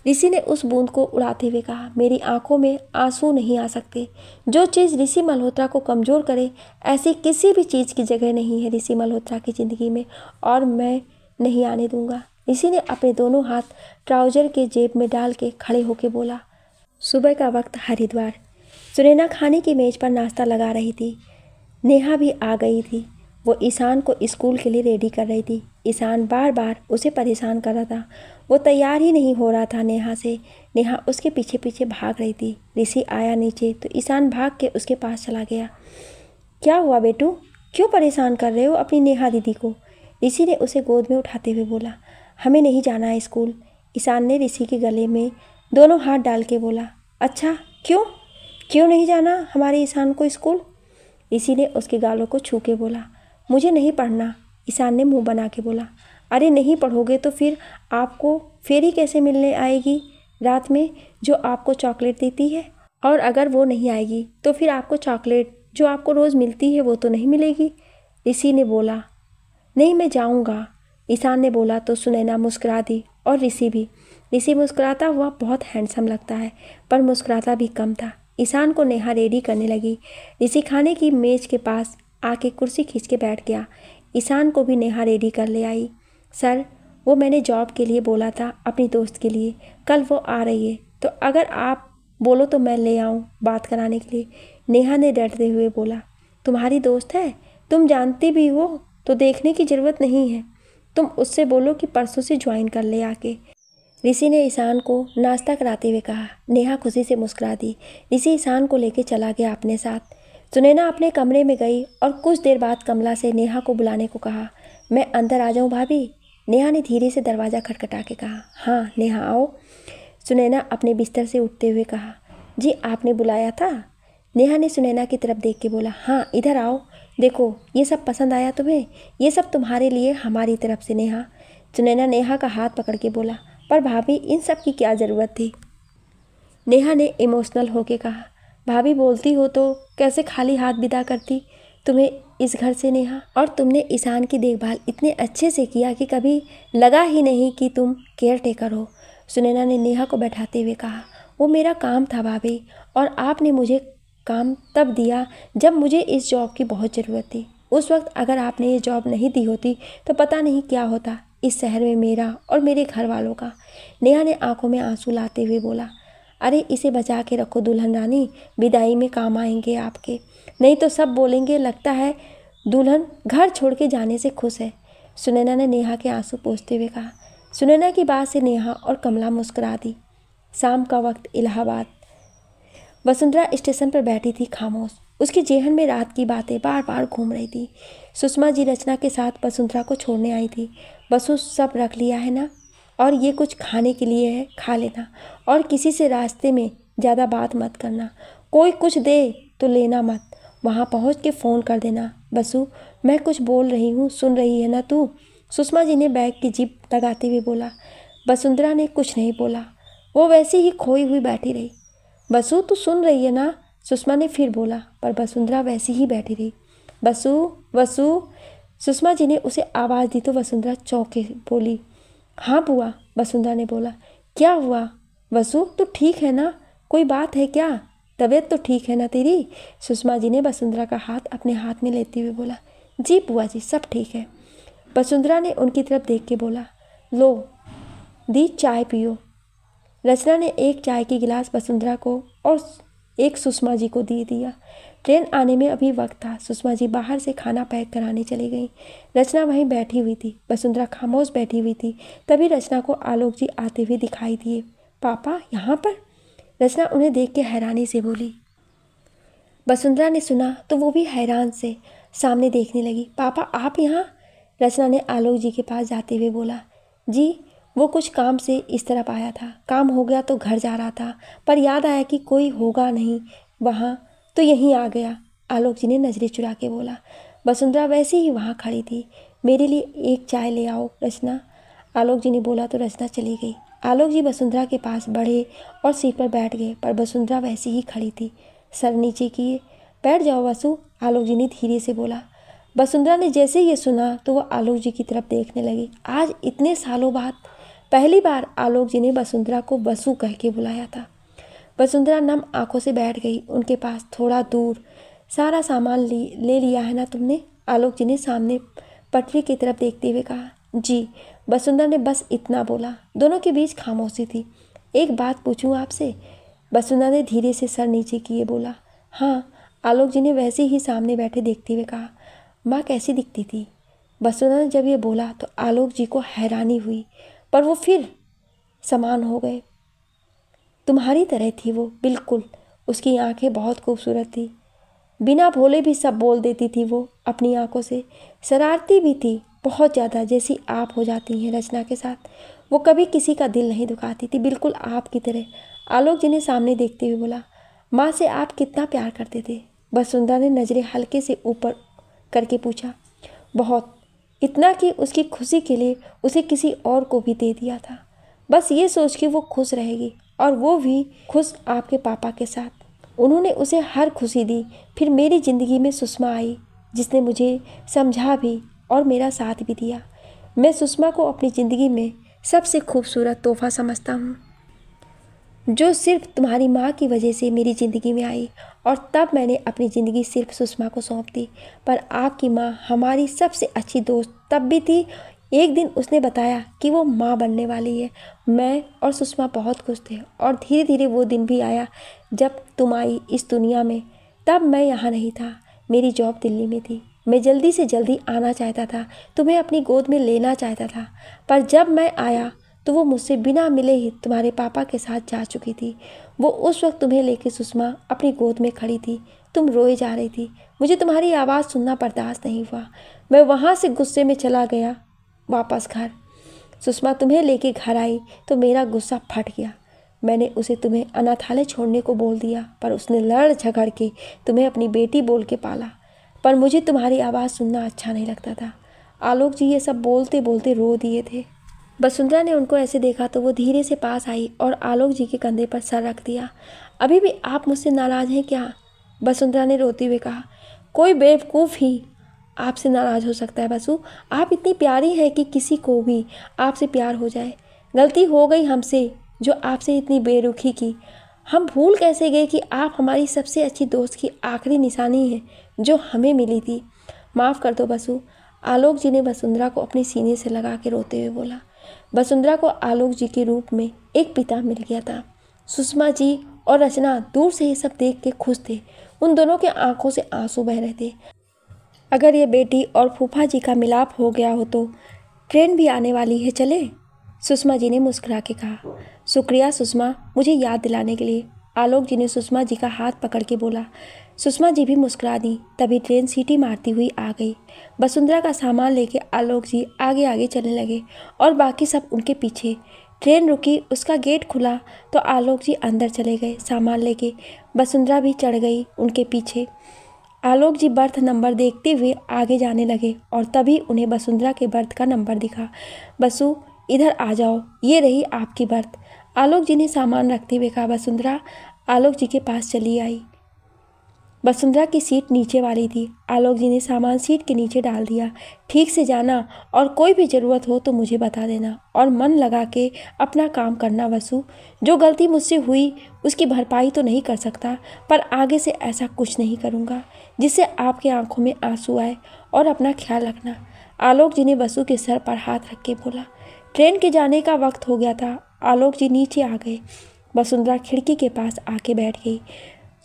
ऋषि ने उस बूंद को उड़ाते हुए कहा मेरी आंखों में आंसू नहीं आ सकते जो चीज़ ऋषि मल्होत्रा को कमज़ोर करे ऐसी किसी भी चीज़ की जगह नहीं है ऋषि मल्होत्रा की ज़िंदगी में और मैं नहीं आने दूंगा ऋषि ने अपने दोनों हाथ ट्राउज़र के जेब में डाल के खड़े होकर बोला सुबह का वक्त हरिद्वार सुनैना खाने की मेज़ पर नाश्ता लगा रही थी नेहा भी आ गई थी वो ईशान को स्कूल के लिए रेडी कर रही थी ईशान बार बार उसे परेशान कर रहा था वो तैयार ही नहीं हो रहा था नेहा से नेहा उसके पीछे पीछे भाग रही थी ऋषि आया नीचे तो ईशान भाग के उसके पास चला गया क्या हुआ बेटू क्यों परेशान कर रहे हो अपनी नेहा दीदी को ऋषि ने उसे गोद में उठाते हुए बोला हमें नहीं जाना है स्कूल ईशान ने ऋषि के गले में दोनों हाथ डाल के बोला अच्छा क्यों क्यों नहीं जाना हमारे ईशान को स्कूल ऋषि ने उसके गालों को छू के बोला मुझे नहीं पढ़ना ईशान ने मुंह बना के बोला अरे नहीं पढ़ोगे तो फिर आपको फेरी कैसे मिलने आएगी रात में जो आपको चॉकलेट देती है और अगर वो नहीं आएगी तो फिर आपको चॉकलेट जो आपको रोज़ मिलती है वो तो नहीं मिलेगी ऋषि ने बोला नहीं मैं जाऊँगा ईशान ने बोला तो सुनैना मुस्करा दी और ऋषि भी ऋषि मुस्कुराता हुआ बहुत हैंडसम लगता है पर मुस्कुराता भी कम था ईशान को नेहा रेडी करने लगी ऋषि खाने की मेज़ के पास आके कुर्सी खींच के बैठ गया ईशान को भी नेहा रेडी कर ले आई सर वो मैंने जॉब के लिए बोला था अपनी दोस्त के लिए कल वो आ रही है तो अगर आप बोलो तो मैं ले आऊँ बात कराने के लिए नेहा ने डरते हुए बोला तुम्हारी दोस्त है तुम जानती भी हो तो देखने की ज़रूरत नहीं है तुम उससे बोलो कि परसों से ज्वाइन कर ले आके ऋषि ने ईशान को नाश्ता कराते हुए कहा नेहा खुशी से मुस्करा दी ऋषि ईशान को लेकर चला गया अपने साथ सुनैना अपने कमरे में गई और कुछ देर बाद कमला से नेहा को बुलाने को कहा मैं अंदर आ जाऊँ भाभी नेहा ने धीरे से दरवाज़ा खटखटा के कहा हाँ नेहा आओ सुनैना अपने बिस्तर से उठते हुए कहा जी आपने बुलाया था नेहा ने सुनैना की तरफ देख के बोला हाँ इधर आओ देखो ये सब पसंद आया तुम्हें ये सब तुम्हारे लिए हमारी तरफ से नेहा सुनैना नेहा का हाथ पकड़ के बोला पर भाभी इन सब की क्या ज़रूरत थी नेहा ने इमोशनल होके कहा भाभी बोलती हो तो कैसे खाली हाथ विदा करती तुम्हें इस घर से नेहा और तुमने ईशान की देखभाल इतने अच्छे से किया कि कभी लगा ही नहीं कि तुम केयर टेकर हो सुनैना ने नेहा को बैठाते हुए कहा वो मेरा काम था भाभी और आपने मुझे काम तब दिया जब मुझे इस जॉब की बहुत ज़रूरत थी उस वक्त अगर आपने ये जॉब नहीं दी होती तो पता नहीं क्या होता इस शहर में मेरा और मेरे घर वालों का नेहा ने आंखों में आंसू लाते हुए बोला अरे इसे बचा के रखो दुल्हन रानी विदाई में काम आएंगे आपके नहीं तो सब बोलेंगे लगता है दुल्हन घर छोड़ के जाने से खुश है सुनैना ने नेहा के आंसू पोसते हुए कहा सुनैना की बात से नेहा और कमला मुस्करा दी शाम का वक्त इलाहाबाद वसुंधरा स्टेशन पर बैठी थी खामोश उसके जेहन में रात की बातें बार बार घूम रही थी सुषमा जी रचना के साथ वसुंधरा को छोड़ने आई थी बसु सब रख लिया है ना और ये कुछ खाने के लिए है खा लेना और किसी से रास्ते में ज़्यादा बात मत करना कोई कुछ दे तो लेना मत वहाँ पहुँच के फ़ोन कर देना बसु मैं कुछ बोल रही हूँ सुन रही है ना तू सुषमा जी ने बैग की जिप लगाते हुए बोला वसुंधरा ने कुछ नहीं बोला वो वैसे ही खोई हुई बैठी रही बसु तू सुन रही है ना सुषमा ने फिर बोला पर वसुंधरा वैसी ही बैठी रही बसु वसु सुषमा जी ने उसे आवाज़ दी तो वसुंधरा चौंके बोली हाँ बुआ वसुंधरा ने बोला क्या हुआ वसु तो ठीक है ना कोई बात है क्या तबीयत तो ठीक है ना तेरी सुषमा जी ने वसुंधरा का हाथ अपने हाथ में लेते हुए बोला जी बुआ जी सब ठीक है वसुंधरा ने उनकी तरफ देख के बोला लो दी चाय पियो रचना ने एक चाय की गिलास वसुंधरा को और एक सुषमा जी को दे दिया ट्रेन आने में अभी वक्त था सुषमा जी बाहर से खाना पैक कराने चली गई रचना वहीं बैठी हुई थी वसुंधरा खामोश बैठी हुई थी तभी रचना को आलोक जी आते हुए दिखाई दिए पापा यहाँ पर रचना उन्हें देख के हैरानी से बोली वसुंधरा ने सुना तो वो भी हैरान से सामने देखने लगी पापा आप यहाँ रचना ने आलोक जी के पास जाते हुए बोला जी वो कुछ काम से इस तरफ आया था काम हो गया तो घर जा रहा था पर याद आया कि कोई होगा नहीं वहाँ तो यहीं आ गया आलोक जी ने नज़रें चुरा के बोला वसुंधरा वैसे ही वहाँ खड़ी थी मेरे लिए एक चाय ले आओ रचना आलोक जी ने बोला तो रचना चली गई आलोक जी वसुंधरा के पास बढ़े और सीट पर बैठ गए पर वसुंधरा वैसे ही खड़ी थी सर नीचे किए बैठ जाओ वसु आलोक जी ने धीरे से बोला वसुंधरा ने जैसे ये सुना तो वह आलोक जी की तरफ देखने लगी आज इतने सालों बाद पहली बार आलोक जी ने वसुंधरा को वसु कह के बुलाया था वसुंधरा नम आंखों से बैठ गई उनके पास थोड़ा दूर सारा सामान ली ले लिया है ना तुमने आलोक जी ने सामने पटरी की तरफ देखते हुए कहा जी वसुंधरा ने बस इतना बोला दोनों के बीच खामोशी थी एक बात पूछूं आपसे वसुंधरा ने धीरे से सर नीचे किए बोला हाँ आलोक जी ने वैसे ही सामने बैठे देखते हुए कहा माँ कैसी दिखती थी वसुंधरा ने जब ये बोला तो आलोक जी को हैरानी हुई पर वो फिर समान हो गए तुम्हारी तरह थी वो बिल्कुल उसकी आंखें बहुत खूबसूरत थी बिना भोले भी सब बोल देती थी वो अपनी आंखों से शरारती भी थी बहुत ज़्यादा जैसी आप हो जाती हैं रचना के साथ वो कभी किसी का दिल नहीं दुखाती थी बिल्कुल आप की तरह आलोक जी ने सामने देखते हुए बोला माँ से आप कितना प्यार करते थे बसुंधरा ने नज़रें हल्के से ऊपर करके पूछा बहुत इतना कि उसकी खुशी के लिए उसे किसी और को भी दे दिया था बस ये सोच के वो खुश रहेगी और वो भी खुश आपके पापा के साथ उन्होंने उसे हर खुशी दी फिर मेरी ज़िंदगी में सुषमा आई जिसने मुझे समझा भी और मेरा साथ भी दिया मैं सुषमा को अपनी ज़िंदगी में सबसे खूबसूरत तोहफा समझता हूँ जो सिर्फ तुम्हारी माँ की वजह से मेरी ज़िंदगी में आई और तब मैंने अपनी ज़िंदगी सिर्फ सुषमा को सौंप दी पर आपकी माँ हमारी सबसे अच्छी दोस्त तब भी थी एक दिन उसने बताया कि वो माँ बनने वाली है मैं और सुषमा बहुत खुश थे और धीरे धीरे वो दिन भी आया जब तुम आई इस दुनिया में तब मैं यहाँ नहीं था मेरी जॉब दिल्ली में थी मैं जल्दी से जल्दी आना चाहता था तुम्हें अपनी गोद में लेना चाहता था पर जब मैं आया तो वो मुझसे बिना मिले ही तुम्हारे पापा के साथ जा चुकी थी वो उस वक्त तुम्हें लेके सुषमा अपनी गोद में खड़ी थी तुम रोए जा रही थी मुझे तुम्हारी आवाज़ सुनना बर्दाश्त नहीं हुआ मैं वहाँ से गुस्से में चला गया वापस घर सुषमा तुम्हें लेके घर आई तो मेरा गुस्सा फट गया मैंने उसे तुम्हें अनाथालय छोड़ने को बोल दिया पर उसने लड़ झगड़ के तुम्हें अपनी बेटी बोल के पाला पर मुझे तुम्हारी आवाज़ सुनना अच्छा नहीं लगता था आलोक जी ये सब बोलते बोलते रो दिए थे वसुंधरा ने उनको ऐसे देखा तो वो धीरे से पास आई और आलोक जी के कंधे पर सर रख दिया अभी भी आप मुझसे नाराज़ हैं क्या वसुंधरा ने रोते हुए कहा कोई बेवकूफ़ ही आपसे नाराज़ हो सकता है बसु आप इतनी प्यारी हैं कि किसी को भी आपसे प्यार हो जाए गलती हो गई हमसे जो आपसे इतनी बेरुखी की हम भूल कैसे गए कि आप हमारी सबसे अच्छी दोस्त की आखिरी निशानी है जो हमें मिली थी माफ़ कर दो बसु आलोक जी ने वसुंधरा को अपने सीने से लगा के रोते हुए बोला वसुंधरा को आलोक जी के रूप में एक पिता मिल गया था सुषमा जी और रचना दूर से ये सब देख के खुश थे उन दोनों के आंखों से आंसू बह रहे थे अगर ये बेटी और फूफा जी का मिलाप हो गया हो तो ट्रेन भी आने वाली है चले सुषमा जी ने मुस्कुरा के कहा शुक्रिया सुषमा मुझे याद दिलाने के लिए आलोक जी ने सुषमा जी का हाथ पकड़ के बोला सुषमा जी भी मुस्कुरा दी तभी ट्रेन सीटी मारती हुई आ गई वसुंधरा का सामान लेके आलोक जी आगे आगे चलने लगे और बाकी सब उनके पीछे ट्रेन रुकी उसका गेट खुला तो आलोक जी अंदर चले गए सामान लेके वसुंधरा भी चढ़ गई उनके पीछे आलोक जी बर्थ नंबर देखते हुए आगे जाने लगे और तभी उन्हें वसुंधरा के बर्थ का नंबर दिखा बसु इधर आ जाओ ये रही आपकी बर्थ आलोक जी ने सामान रखते हुए कहा वसुंधरा आलोक जी के पास चली आई वसुंधरा की सीट नीचे वाली थी आलोक जी ने सामान सीट के नीचे डाल दिया ठीक से जाना और कोई भी ज़रूरत हो तो मुझे बता देना और मन लगा के अपना काम करना वसु जो गलती मुझसे हुई उसकी भरपाई तो नहीं कर सकता पर आगे से ऐसा कुछ नहीं करूँगा जिससे आपके आंखों में आंसू आए और अपना ख्याल रखना आलोक जी ने वसु के सर पर हाथ रख के बोला ट्रेन के जाने का वक्त हो गया था आलोक जी नीचे आ गए वसुंधरा खिड़की के पास आके बैठ गई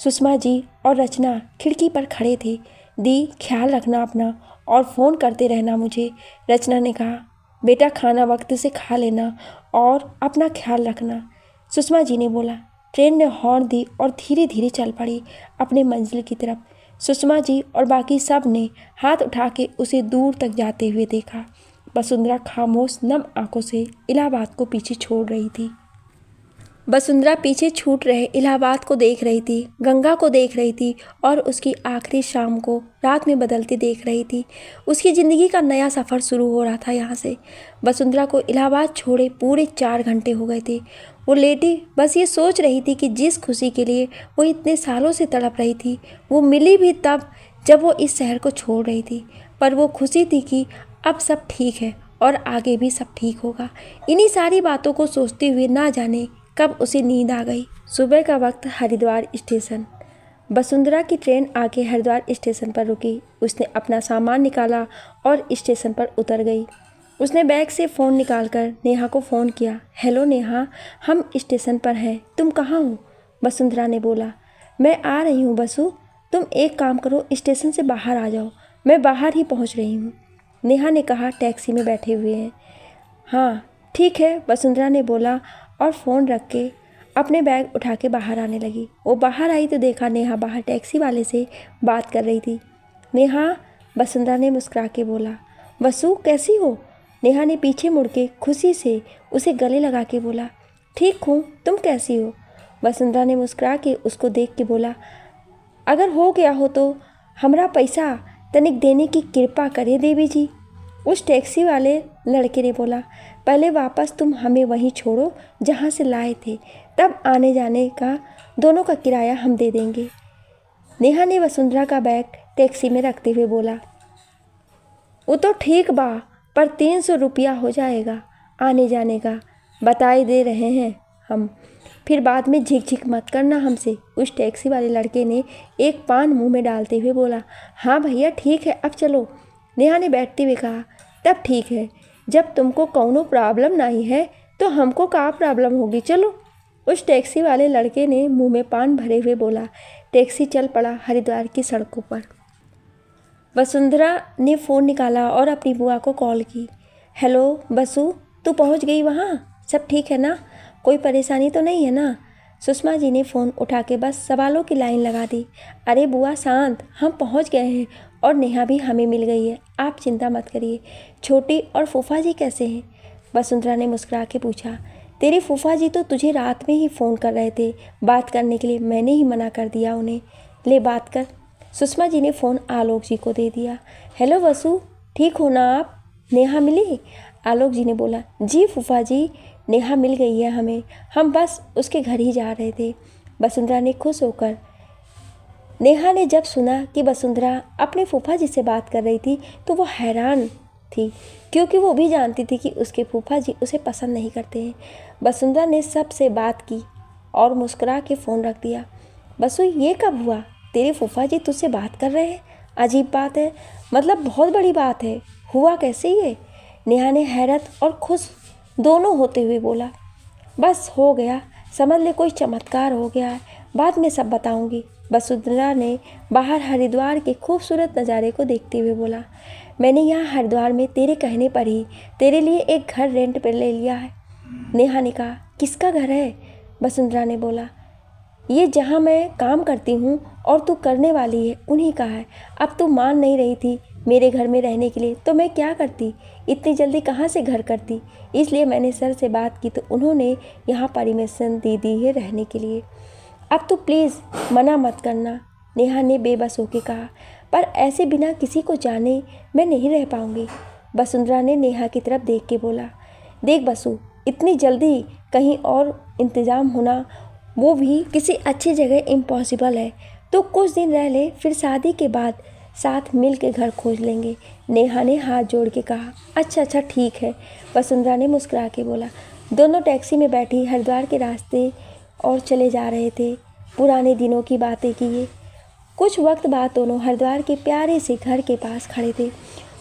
सुषमा जी और रचना खिड़की पर खड़े थे दी ख्याल रखना अपना और फ़ोन करते रहना मुझे रचना ने कहा बेटा खाना वक्त से खा लेना और अपना ख्याल रखना सुषमा जी ने बोला ट्रेन ने हॉर्न दी और धीरे धीरे चल पड़ी अपने मंजिल की तरफ सुषमा जी और बाकी सब ने हाथ उठा के उसे दूर तक जाते हुए देखा वसुंधरा खामोश नम आंखों से इलाहाबाद को पीछे छोड़ रही थी वसुंधरा पीछे छूट रहे इलाहाबाद को देख रही थी गंगा को देख रही थी और उसकी आखिरी शाम को रात में बदलती देख रही थी उसकी ज़िंदगी का नया सफ़र शुरू हो रहा था यहाँ से वसुंधरा को इलाहाबाद छोड़े पूरे चार घंटे हो गए थे वो लेटी बस ये सोच रही थी कि जिस खुशी के लिए वो इतने सालों से तड़प रही थी वो मिली भी तब जब वो इस शहर को छोड़ रही थी पर वो खुशी थी कि अब सब ठीक है और आगे भी सब ठीक होगा इन्हीं सारी बातों को सोचते हुए ना जाने कब उसे नींद आ गई सुबह का वक्त हरिद्वार स्टेशन वसुंधरा की ट्रेन आके हरिद्वार स्टेशन पर रुकी उसने अपना सामान निकाला और स्टेशन पर उतर गई उसने बैग से फ़ोन निकालकर नेहा को फ़ोन किया हेलो नेहा हम स्टेशन पर हैं तुम कहाँ हो वसुंधरा ने बोला मैं आ रही हूँ बसु तुम एक काम करो स्टेशन से बाहर आ जाओ मैं बाहर ही पहुँच रही हूँ नेहा ने कहा टैक्सी में बैठे हुए हैं हाँ ठीक है वसुंधरा ने बोला और फ़ोन रख के अपने बैग उठा के बाहर आने लगी वो बाहर आई तो देखा नेहा बाहर टैक्सी वाले से बात कर रही थी नेहा वसुंधरा ने मुस्करा के बोला वसु कैसी हो नेहा ने पीछे मुड़ के खुशी से उसे गले लगा के बोला ठीक हूँ तुम कैसी हो वसुंधरा ने मुस्करा के उसको देख के बोला अगर हो गया हो तो हमारा पैसा तनिक देने की कृपा करें देवी जी उस टैक्सी वाले लड़के ने बोला पहले वापस तुम हमें वहीं छोड़ो जहाँ से लाए थे तब आने जाने का दोनों का किराया हम दे देंगे नेहा ने वसुंधरा का बैग टैक्सी में रखते हुए बोला वो तो ठीक बा पर तीन सौ रुपया हो जाएगा आने जाने का बताए दे रहे हैं हम फिर बाद में झिक झिक मत करना हमसे उस टैक्सी वाले लड़के ने एक पान मुंह में डालते हुए बोला हाँ भैया ठीक है अब चलो नेहा ने बैठते हुए कहा तब ठीक है जब तुमको कौनो प्रॉब्लम नहीं है तो हमको कहा प्रॉब्लम होगी चलो उस टैक्सी वाले लड़के ने मुंह में पान भरे हुए बोला टैक्सी चल पड़ा हरिद्वार की सड़कों पर वसुंधरा ने फ़ोन निकाला और अपनी बुआ को कॉल की हेलो बसु तू पहुंच गई वहाँ सब ठीक है ना कोई परेशानी तो नहीं है ना सुषमा जी ने फ़ोन उठा के बस सवालों की लाइन लगा दी अरे बुआ शांत हम पहुंच गए हैं और नेहा भी हमें मिल गई है आप चिंता मत करिए छोटी और फूफा जी कैसे हैं वसुंधरा ने मुस्करा के पूछा तेरे फूफा जी तो तुझे रात में ही फ़ोन कर रहे थे बात करने के लिए मैंने ही मना कर दिया उन्हें ले बात कर सुषमा जी ने फ़ोन आलोक जी को दे दिया हेलो वसु ठीक हो ना आप नेहा मिली आलोक जी ने बोला जी फूफा जी नेहा मिल गई है हमें हम बस उसके घर ही जा रहे थे वसुंधरा ने खुश होकर नेहा ने जब सुना कि वसुंधरा अपने फूफा जी से बात कर रही थी तो वो हैरान थी क्योंकि वो भी जानती थी कि उसके फूफा जी उसे पसंद नहीं करते हैं वसुंधरा ने सबसे बात की और मुस्कुरा के फ़ोन रख दिया बसु ये कब हुआ तेरे फूफा जी तुझसे बात कर रहे हैं अजीब बात है मतलब बहुत बड़ी बात है हुआ कैसे ये नेहा ने हैरत और खुश दोनों होते हुए बोला बस हो गया समझ ले कोई चमत्कार हो गया है बाद में सब बताऊंगी वसुंधरा ने बाहर हरिद्वार के खूबसूरत नज़ारे को देखते हुए बोला मैंने यहाँ हरिद्वार में तेरे कहने पर ही तेरे लिए एक घर रेंट पर ले लिया है नेहा ने कहा किसका घर है वसुंधरा ने बोला ये जहाँ मैं काम करती हूँ और तू करने वाली है उन्हीं का है अब तू मान नहीं रही थी मेरे घर में रहने के लिए तो मैं क्या करती इतनी जल्दी कहाँ से घर करती इसलिए मैंने सर से बात की तो उन्होंने यहाँ परमिशन दे दी है रहने के लिए अब तो प्लीज़ मना मत करना नेहा ने बेबस होके कहा पर ऐसे बिना किसी को जाने मैं नहीं रह पाऊँगी वसुंधरा ने नेहा की तरफ देख के बोला देख बसु इतनी जल्दी कहीं और इंतज़ाम होना वो भी किसी अच्छी जगह इम्पॉसिबल है तो कुछ दिन रह ले फिर शादी के बाद साथ मिल के घर खोज लेंगे नेहा ने हाथ जोड़ के कहा अच्छा अच्छा ठीक है वसुंधरा ने मुस्कुरा के बोला दोनों टैक्सी में बैठी हरिद्वार के रास्ते और चले जा रहे थे पुराने दिनों की बातें किए कुछ वक्त बाद दोनों हरिद्वार के प्यारे से घर के पास खड़े थे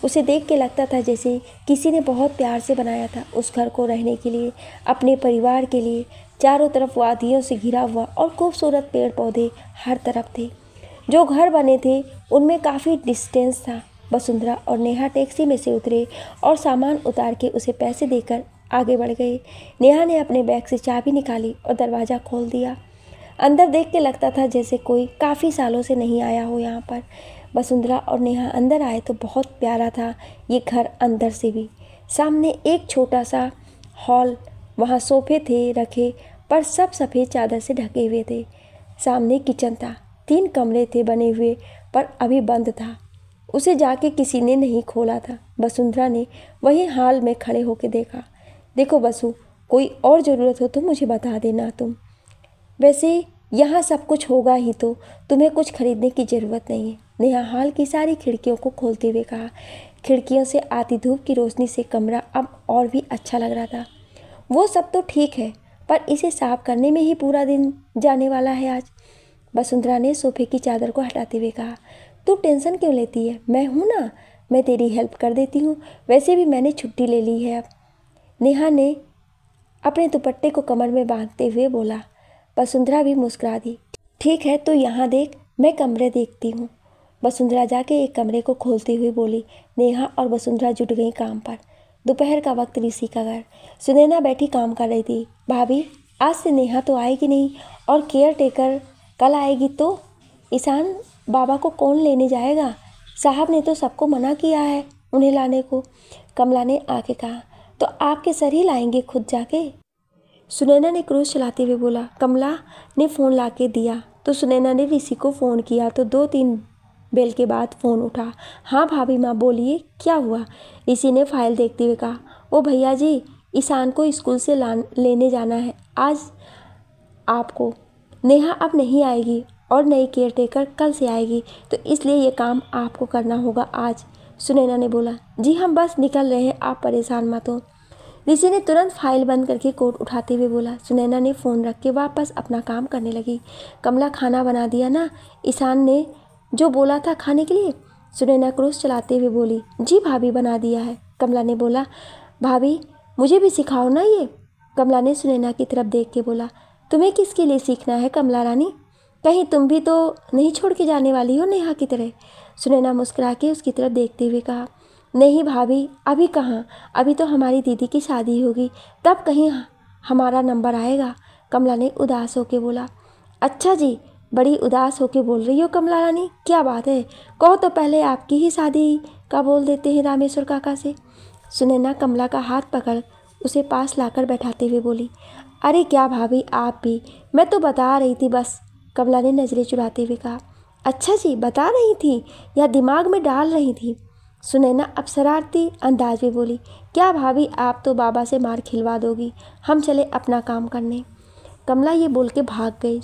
उसे देख के लगता था जैसे किसी ने बहुत प्यार से बनाया था उस घर को रहने के लिए अपने परिवार के लिए चारों तरफ वादियों से घिरा हुआ और खूबसूरत पेड़ पौधे हर तरफ थे जो घर बने थे उनमें काफ़ी डिस्टेंस था वसुंधरा और नेहा टैक्सी में से उतरे और सामान उतार के उसे पैसे देकर आगे बढ़ गए नेहा ने अपने बैग से चाबी निकाली और दरवाज़ा खोल दिया अंदर देख के लगता था जैसे कोई काफ़ी सालों से नहीं आया हो यहाँ पर वसुंधरा और नेहा अंदर आए तो बहुत प्यारा था ये घर अंदर से भी सामने एक छोटा सा हॉल वहाँ सोफे थे रखे पर सब सफ़ेद चादर से ढके हुए थे सामने किचन था तीन कमरे थे बने हुए पर अभी बंद था उसे जाके किसी ने नहीं खोला था वसुंधरा ने वही हाल में खड़े होकर देखा देखो बसु कोई और ज़रूरत हो तो मुझे बता देना तुम वैसे यहाँ सब कुछ होगा ही तो तुम्हें कुछ खरीदने की ज़रूरत नहीं है नेहा हाल की सारी खिड़कियों को खोलते हुए कहा खिड़कियों से आती धूप की रोशनी से कमरा अब और भी अच्छा लग रहा था वो सब तो ठीक है पर इसे साफ करने में ही पूरा दिन जाने वाला है आज वसुंधरा ने सोफे की चादर को हटाते हुए कहा तू टेंशन क्यों लेती है मैं हूँ ना मैं तेरी हेल्प कर देती हूँ वैसे भी मैंने छुट्टी ले ली है अब नेहा ने अपने दुपट्टे को कमर में बांधते हुए बोला वसुंधरा भी मुस्कुरा दी ठीक है तो यहाँ देख मैं कमरे देखती हूँ वसुंधरा जाके एक कमरे को खोलती हुई बोली नेहा और वसुंधरा जुट गई काम पर दोपहर का वक्त ऋषि का घर सुनैना बैठी काम कर रही थी भाभी आज से नेहा तो आएगी नहीं और केयर टेकर कल आएगी तो ईशान बाबा को कौन लेने जाएगा साहब ने तो सबको मना किया है उन्हें लाने को कमला ने आके कहा तो आपके सर ही लाएंगे खुद जाके सुनैना ने क्रूज चलाते हुए बोला कमला ने फ़ोन ला के दिया तो सुनैना ने ऋषि को फ़ोन किया तो दो तीन बेल के बाद फ़ोन उठा हाँ भाभी माँ बोलिए क्या हुआ ऋषि ने फाइल देखते हुए कहा ओ भैया जी ईशान को स्कूल से ला लेने जाना है आज आपको नेहा अब नहीं आएगी और नई केयर टेकर कल से आएगी तो इसलिए ये काम आपको करना होगा आज सुनैना ने बोला जी हम बस निकल रहे हैं आप परेशान मत हो ऋषि ने तुरंत फाइल बंद करके कोट उठाते हुए बोला सुनैना ने फ़ोन रख के वापस अपना काम करने लगी कमला खाना बना दिया ना ईशान ने जो बोला था खाने के लिए सुनैना क्रोस चलाते हुए बोली जी भाभी बना दिया है कमला ने बोला भाभी मुझे भी सिखाओ ना ये कमला ने सुनैना की तरफ देख के बोला तुम्हें किसके लिए सीखना है कमला रानी कहीं तुम भी तो नहीं छोड़ के जाने वाली हो नेहा की तरह सुनैना मुस्करा के उसकी तरफ देखते हुए कहा नहीं भाभी अभी कहाँ अभी तो हमारी दीदी की शादी होगी तब कहीं हमारा नंबर आएगा कमला ने उदास होकर बोला अच्छा जी बड़ी उदास होकर बोल रही हो कमला रानी क्या बात है कहो तो पहले आपकी ही शादी का बोल देते हैं रामेश्वर काका से सुनैना कमला का हाथ पकड़ उसे पास लाकर बैठाते हुए बोली अरे क्या भाभी आप भी मैं तो बता रही थी बस कमला ने नज़रें चुराते हुए कहा अच्छा जी बता रही थी या दिमाग में डाल रही थी सुनैना अब शरारती अंदाज में बोली क्या भाभी आप तो बाबा से मार खिलवा दोगी हम चले अपना काम करने कमला ये बोल के भाग गई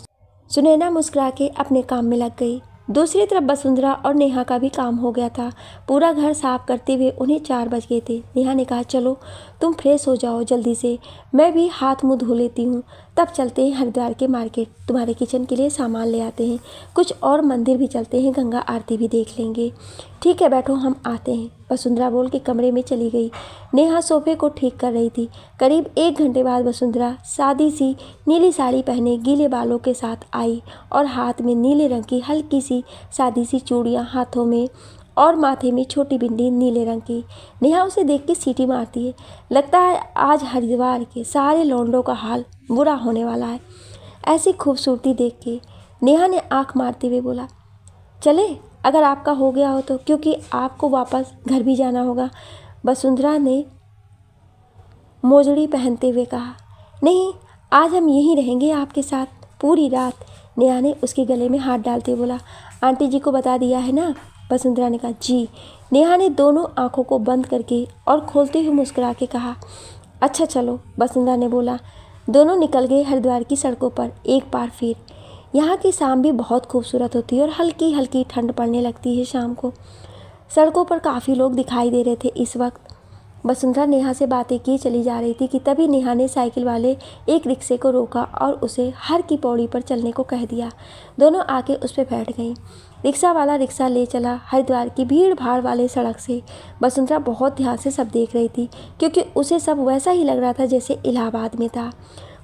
सुनैना मुस्करा के अपने काम में लग गई दूसरी तरफ वसुंधरा और नेहा का भी काम हो गया था पूरा घर साफ करते हुए उन्हें चार बज गए थे नेहा ने कहा चलो तुम फ्रेश हो जाओ जल्दी से मैं भी हाथ मुंह धो लेती हूँ तब चलते हैं हरिद्वार के मार्केट तुम्हारे किचन के लिए सामान ले आते हैं कुछ और मंदिर भी चलते हैं गंगा आरती भी देख लेंगे ठीक है बैठो हम आते हैं वसुंधरा बोल के कमरे में चली गई नेहा सोफे को ठीक कर रही थी करीब एक घंटे बाद वसुंधरा सादी सी नीली साड़ी पहने गीले बालों के साथ आई और हाथ में नीले रंग की हल्की सी सादी सी चूड़ियाँ हाथों में और माथे में छोटी बिंदी नीले रंग की नेहा उसे देख के सीटी मारती है लगता है आज हरिद्वार के सारे लौंडों का हाल बुरा होने वाला है ऐसी खूबसूरती देख के नेहा ने आँख मारते हुए बोला चले अगर आपका हो गया हो तो क्योंकि आपको वापस घर भी जाना होगा वसुंधरा ने मोजड़ी पहनते हुए कहा नहीं आज हम यहीं रहेंगे आपके साथ पूरी रात नेहा ने उसके गले में हाथ डालते बोला आंटी जी को बता दिया है ना वसुंधरा ने कहा जी नेहा ने दोनों आंखों को बंद करके और खोलते हुए मुस्कुरा के कहा अच्छा चलो वसुंधरा ने बोला दोनों निकल गए हरिद्वार की सड़कों पर एक बार फिर यहाँ की शाम भी बहुत खूबसूरत होती है और हल्की हल्की ठंड पड़ने लगती है शाम को सड़कों पर काफ़ी लोग दिखाई दे रहे थे इस वक्त वसुंधरा नेहा से बातें की चली जा रही थी कि तभी नेहा ने साइकिल वाले एक रिक्शे को रोका और उसे हर की पौड़ी पर चलने को कह दिया दोनों आके उस पर बैठ गईं रिक्शा वाला रिक्शा ले चला हरिद्वार की भीड़ भाड़ वाले सड़क से वसुंधरा बहुत ध्यान से सब देख रही थी क्योंकि उसे सब वैसा ही लग रहा था जैसे इलाहाबाद में था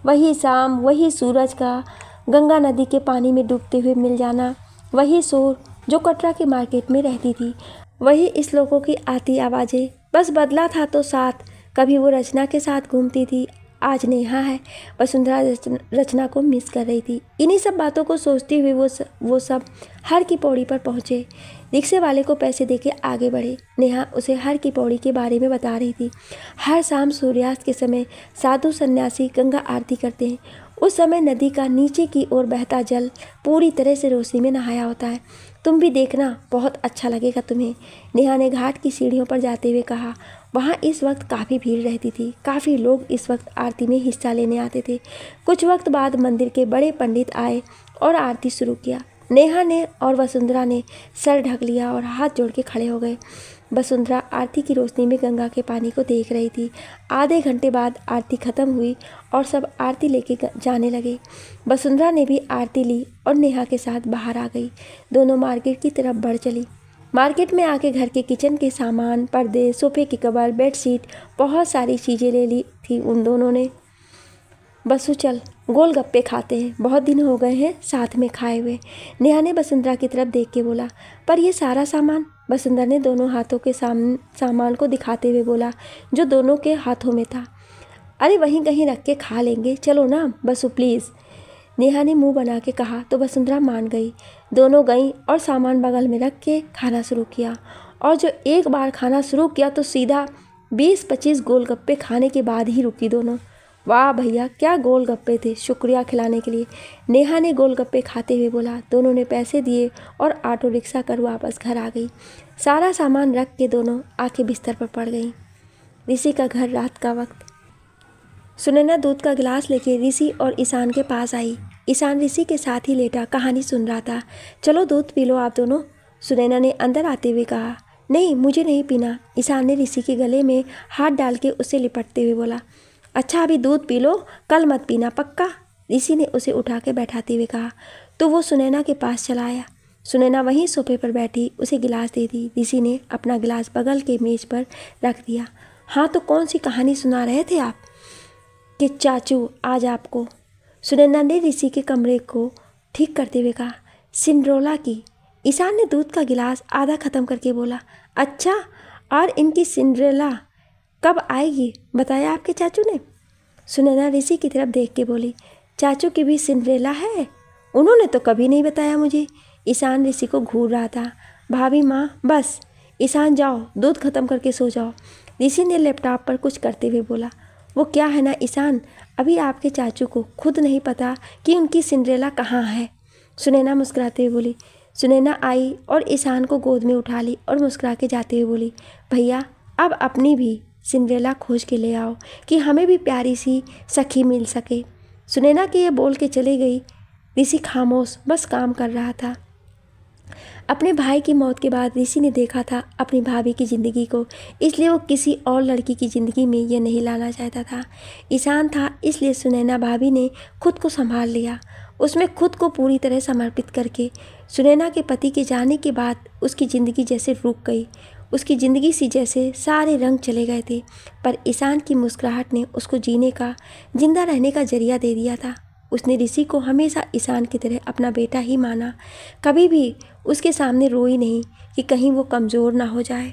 वही शाम वही सूरज का गंगा नदी के पानी में डूबते हुए मिल जाना वही शोर जो कटरा के मार्केट में रहती थी वही इस लोगों की आती आवाज़ें बस बदला था तो साथ कभी वो रचना के साथ घूमती थी आज नेहा है वसुंधरा रचना को मिस कर रही थी इन्हीं सब बातों को सोचते हुए वो स, वो सब हर की पौड़ी पर पहुँचे रिक्शे वाले को पैसे देके आगे बढ़े नेहा उसे हर की पौड़ी के बारे में बता रही थी हर शाम सूर्यास्त के समय साधु सन्यासी गंगा आरती करते हैं उस समय नदी का नीचे की ओर बहता जल पूरी तरह से रोशनी में नहाया होता है तुम भी देखना बहुत अच्छा लगेगा तुम्हें नेहा ने घाट की सीढ़ियों पर जाते हुए कहा वहाँ इस वक्त काफ़ी भीड़ रहती थी काफ़ी लोग इस वक्त आरती में हिस्सा लेने आते थे कुछ वक्त बाद मंदिर के बड़े पंडित आए और आरती शुरू किया नेहा ने और वसुंधरा ने सर ढक लिया और हाथ जोड़ के खड़े हो गए वसुंधरा आरती की रोशनी में गंगा के पानी को देख रही थी आधे घंटे बाद आरती ख़त्म हुई और सब आरती लेके जाने लगे वसुंधरा ने भी आरती ली और नेहा के साथ बाहर आ गई दोनों मार्केट की तरफ बढ़ चली मार्केट में आके घर के किचन के सामान पर्दे सोफे की कबर बेडशीट बहुत सारी चीज़ें ले ली थी उन दोनों ने बसु चल गोल गप्पे खाते हैं बहुत दिन हो गए हैं साथ में खाए हुए नेहा ने बसुंधरा की तरफ देख के बोला पर ये सारा सामान बसुंधरा ने दोनों हाथों के साम सामान को दिखाते हुए बोला जो दोनों के हाथों में था अरे वहीं कहीं रख के खा लेंगे चलो ना बसु प्लीज़ नेहा ने मुंह बना के कहा तो वसुंधरा मान गई दोनों गईं और सामान बगल में रख के खाना शुरू किया और जो एक बार खाना शुरू किया तो सीधा बीस पच्चीस गोलगप्पे खाने के बाद ही रुकी दोनों वाह भैया क्या गोलगप्पे थे शुक्रिया खिलाने के लिए नेहा ने गोलगप्पे खाते हुए बोला दोनों ने पैसे दिए और ऑटो रिक्शा कर वापस घर आ गई सारा सामान रख के दोनों आके बिस्तर पर पड़ गई ऋषि का घर रात का वक्त सुनैना दूध का गिलास लेके ऋषि और ईशान के पास आई ईशान ऋषि के साथ ही लेटा कहानी सुन रहा था चलो दूध पी लो आप दोनों सुनैना ने अंदर आते हुए कहा नहीं मुझे नहीं पीना ईशान ने ऋषि के गले में हाथ डाल के उसे लिपटते हुए बोला अच्छा अभी दूध पी लो कल मत पीना पक्का ऋषि ने उसे उठा के बैठाते हुए कहा तो वो सुनैना के पास चला आया सुनैना वहीं सोफे पर बैठी उसे गिलास दे दी ऋषि ने अपना गिलास बगल के मेज पर रख दिया हाँ तो कौन सी कहानी सुना रहे थे आप कि चाचू आज आपको सुनैना ने ऋषि के कमरे को ठीक करते हुए कहा सिंड्रोला की ईशान ने दूध का गिलास आधा ख़त्म करके बोला अच्छा और इनकी सिंड्रेला कब आएगी बताया आपके चाचू ने सुनैना ऋषि की तरफ देख के बोली चाचू की भी सिंड्रेला है उन्होंने तो कभी नहीं बताया मुझे ईशान ऋषि को घूर रहा था भाभी माँ बस ईशान जाओ दूध ख़त्म करके सो जाओ ऋषि ने लैपटॉप पर कुछ करते हुए बोला वो क्या है ना ईशान अभी आपके चाचू को खुद नहीं पता कि उनकी सिंड्रेला कहाँ है सुनैना मुस्कुराते हुए बोली सुनैना आई और ईशान को गोद में उठा ली और मुस्कुरा के जाते हुए बोली भैया अब अपनी भी सिंड्रेला खोज के ले आओ कि हमें भी प्यारी सी सखी मिल सके सुनैना के ये बोल के चली गई ऋषि खामोश बस काम कर रहा था अपने भाई की मौत के बाद ऋषि ने देखा था अपनी भाभी की ज़िंदगी को इसलिए वो किसी और लड़की की ज़िंदगी में यह नहीं लाना चाहता था ईशान था इसलिए सुनैना भाभी ने खुद को संभाल लिया उसमें खुद को पूरी तरह समर्पित करके सुनैना के पति के जाने के बाद उसकी ज़िंदगी जैसे रुक गई उसकी ज़िंदगी सी जैसे सारे रंग चले गए थे पर ईशान की मुस्कुराहट ने उसको जीने का ज़िंदा रहने का जरिया दे दिया था उसने ऋषि को हमेशा ईशान की तरह अपना बेटा ही माना कभी भी उसके सामने रोई नहीं कि कहीं वो कमज़ोर ना हो जाए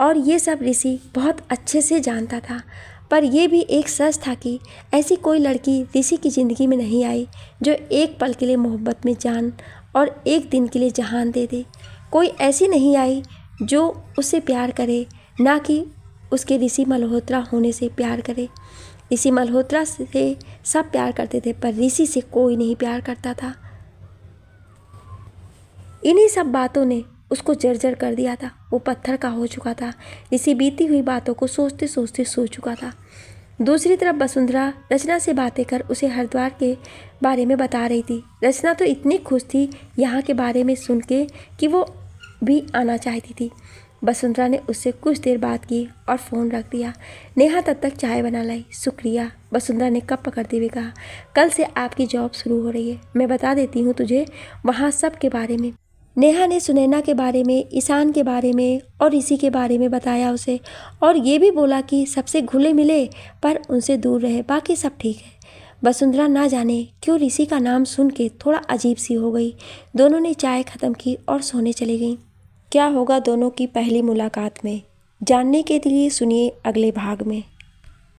और ये सब ऋषि बहुत अच्छे से जानता था पर यह भी एक सच था कि ऐसी कोई लड़की ऋषि की ज़िंदगी में नहीं आई जो एक पल के लिए मोहब्बत में जान और एक दिन के लिए जहान दे दे कोई ऐसी नहीं आई जो उससे प्यार करे ना कि उसके ऋषि मल्होत्रा होने से प्यार करे ऋषि मल्होत्रा से सब प्यार करते थे पर ऋषि से कोई नहीं प्यार करता था इन्हीं सब बातों ने उसको जर्जर कर दिया था वो पत्थर का हो चुका था इसी बीती हुई बातों को सोचते सोचते सो चुका था दूसरी तरफ वसुंधरा रचना से बातें कर उसे हरिद्वार के बारे में बता रही थी रचना तो इतनी खुश थी यहाँ के बारे में सुन के कि वो भी आना चाहती थी वसुंधरा ने उससे कुछ देर बात की और फ़ोन रख दिया नेहा तब तक चाय बना लाई शुक्रिया वसुंधरा ने कप पकड़ते हुए कहा कल से आपकी जॉब शुरू हो रही है मैं बता देती हूँ तुझे वहाँ सब के बारे में नेहा ने सुनैना के बारे में ईशान के बारे में और इसी के बारे में बताया उसे और ये भी बोला कि सबसे घुले मिले पर उनसे दूर रहे बाकी सब ठीक है वसुंधरा ना जाने क्यों ऋषि का नाम सुन के थोड़ा अजीब सी हो गई दोनों ने चाय ख़त्म की और सोने चली गई क्या होगा दोनों की पहली मुलाकात में जानने के लिए सुनिए अगले भाग में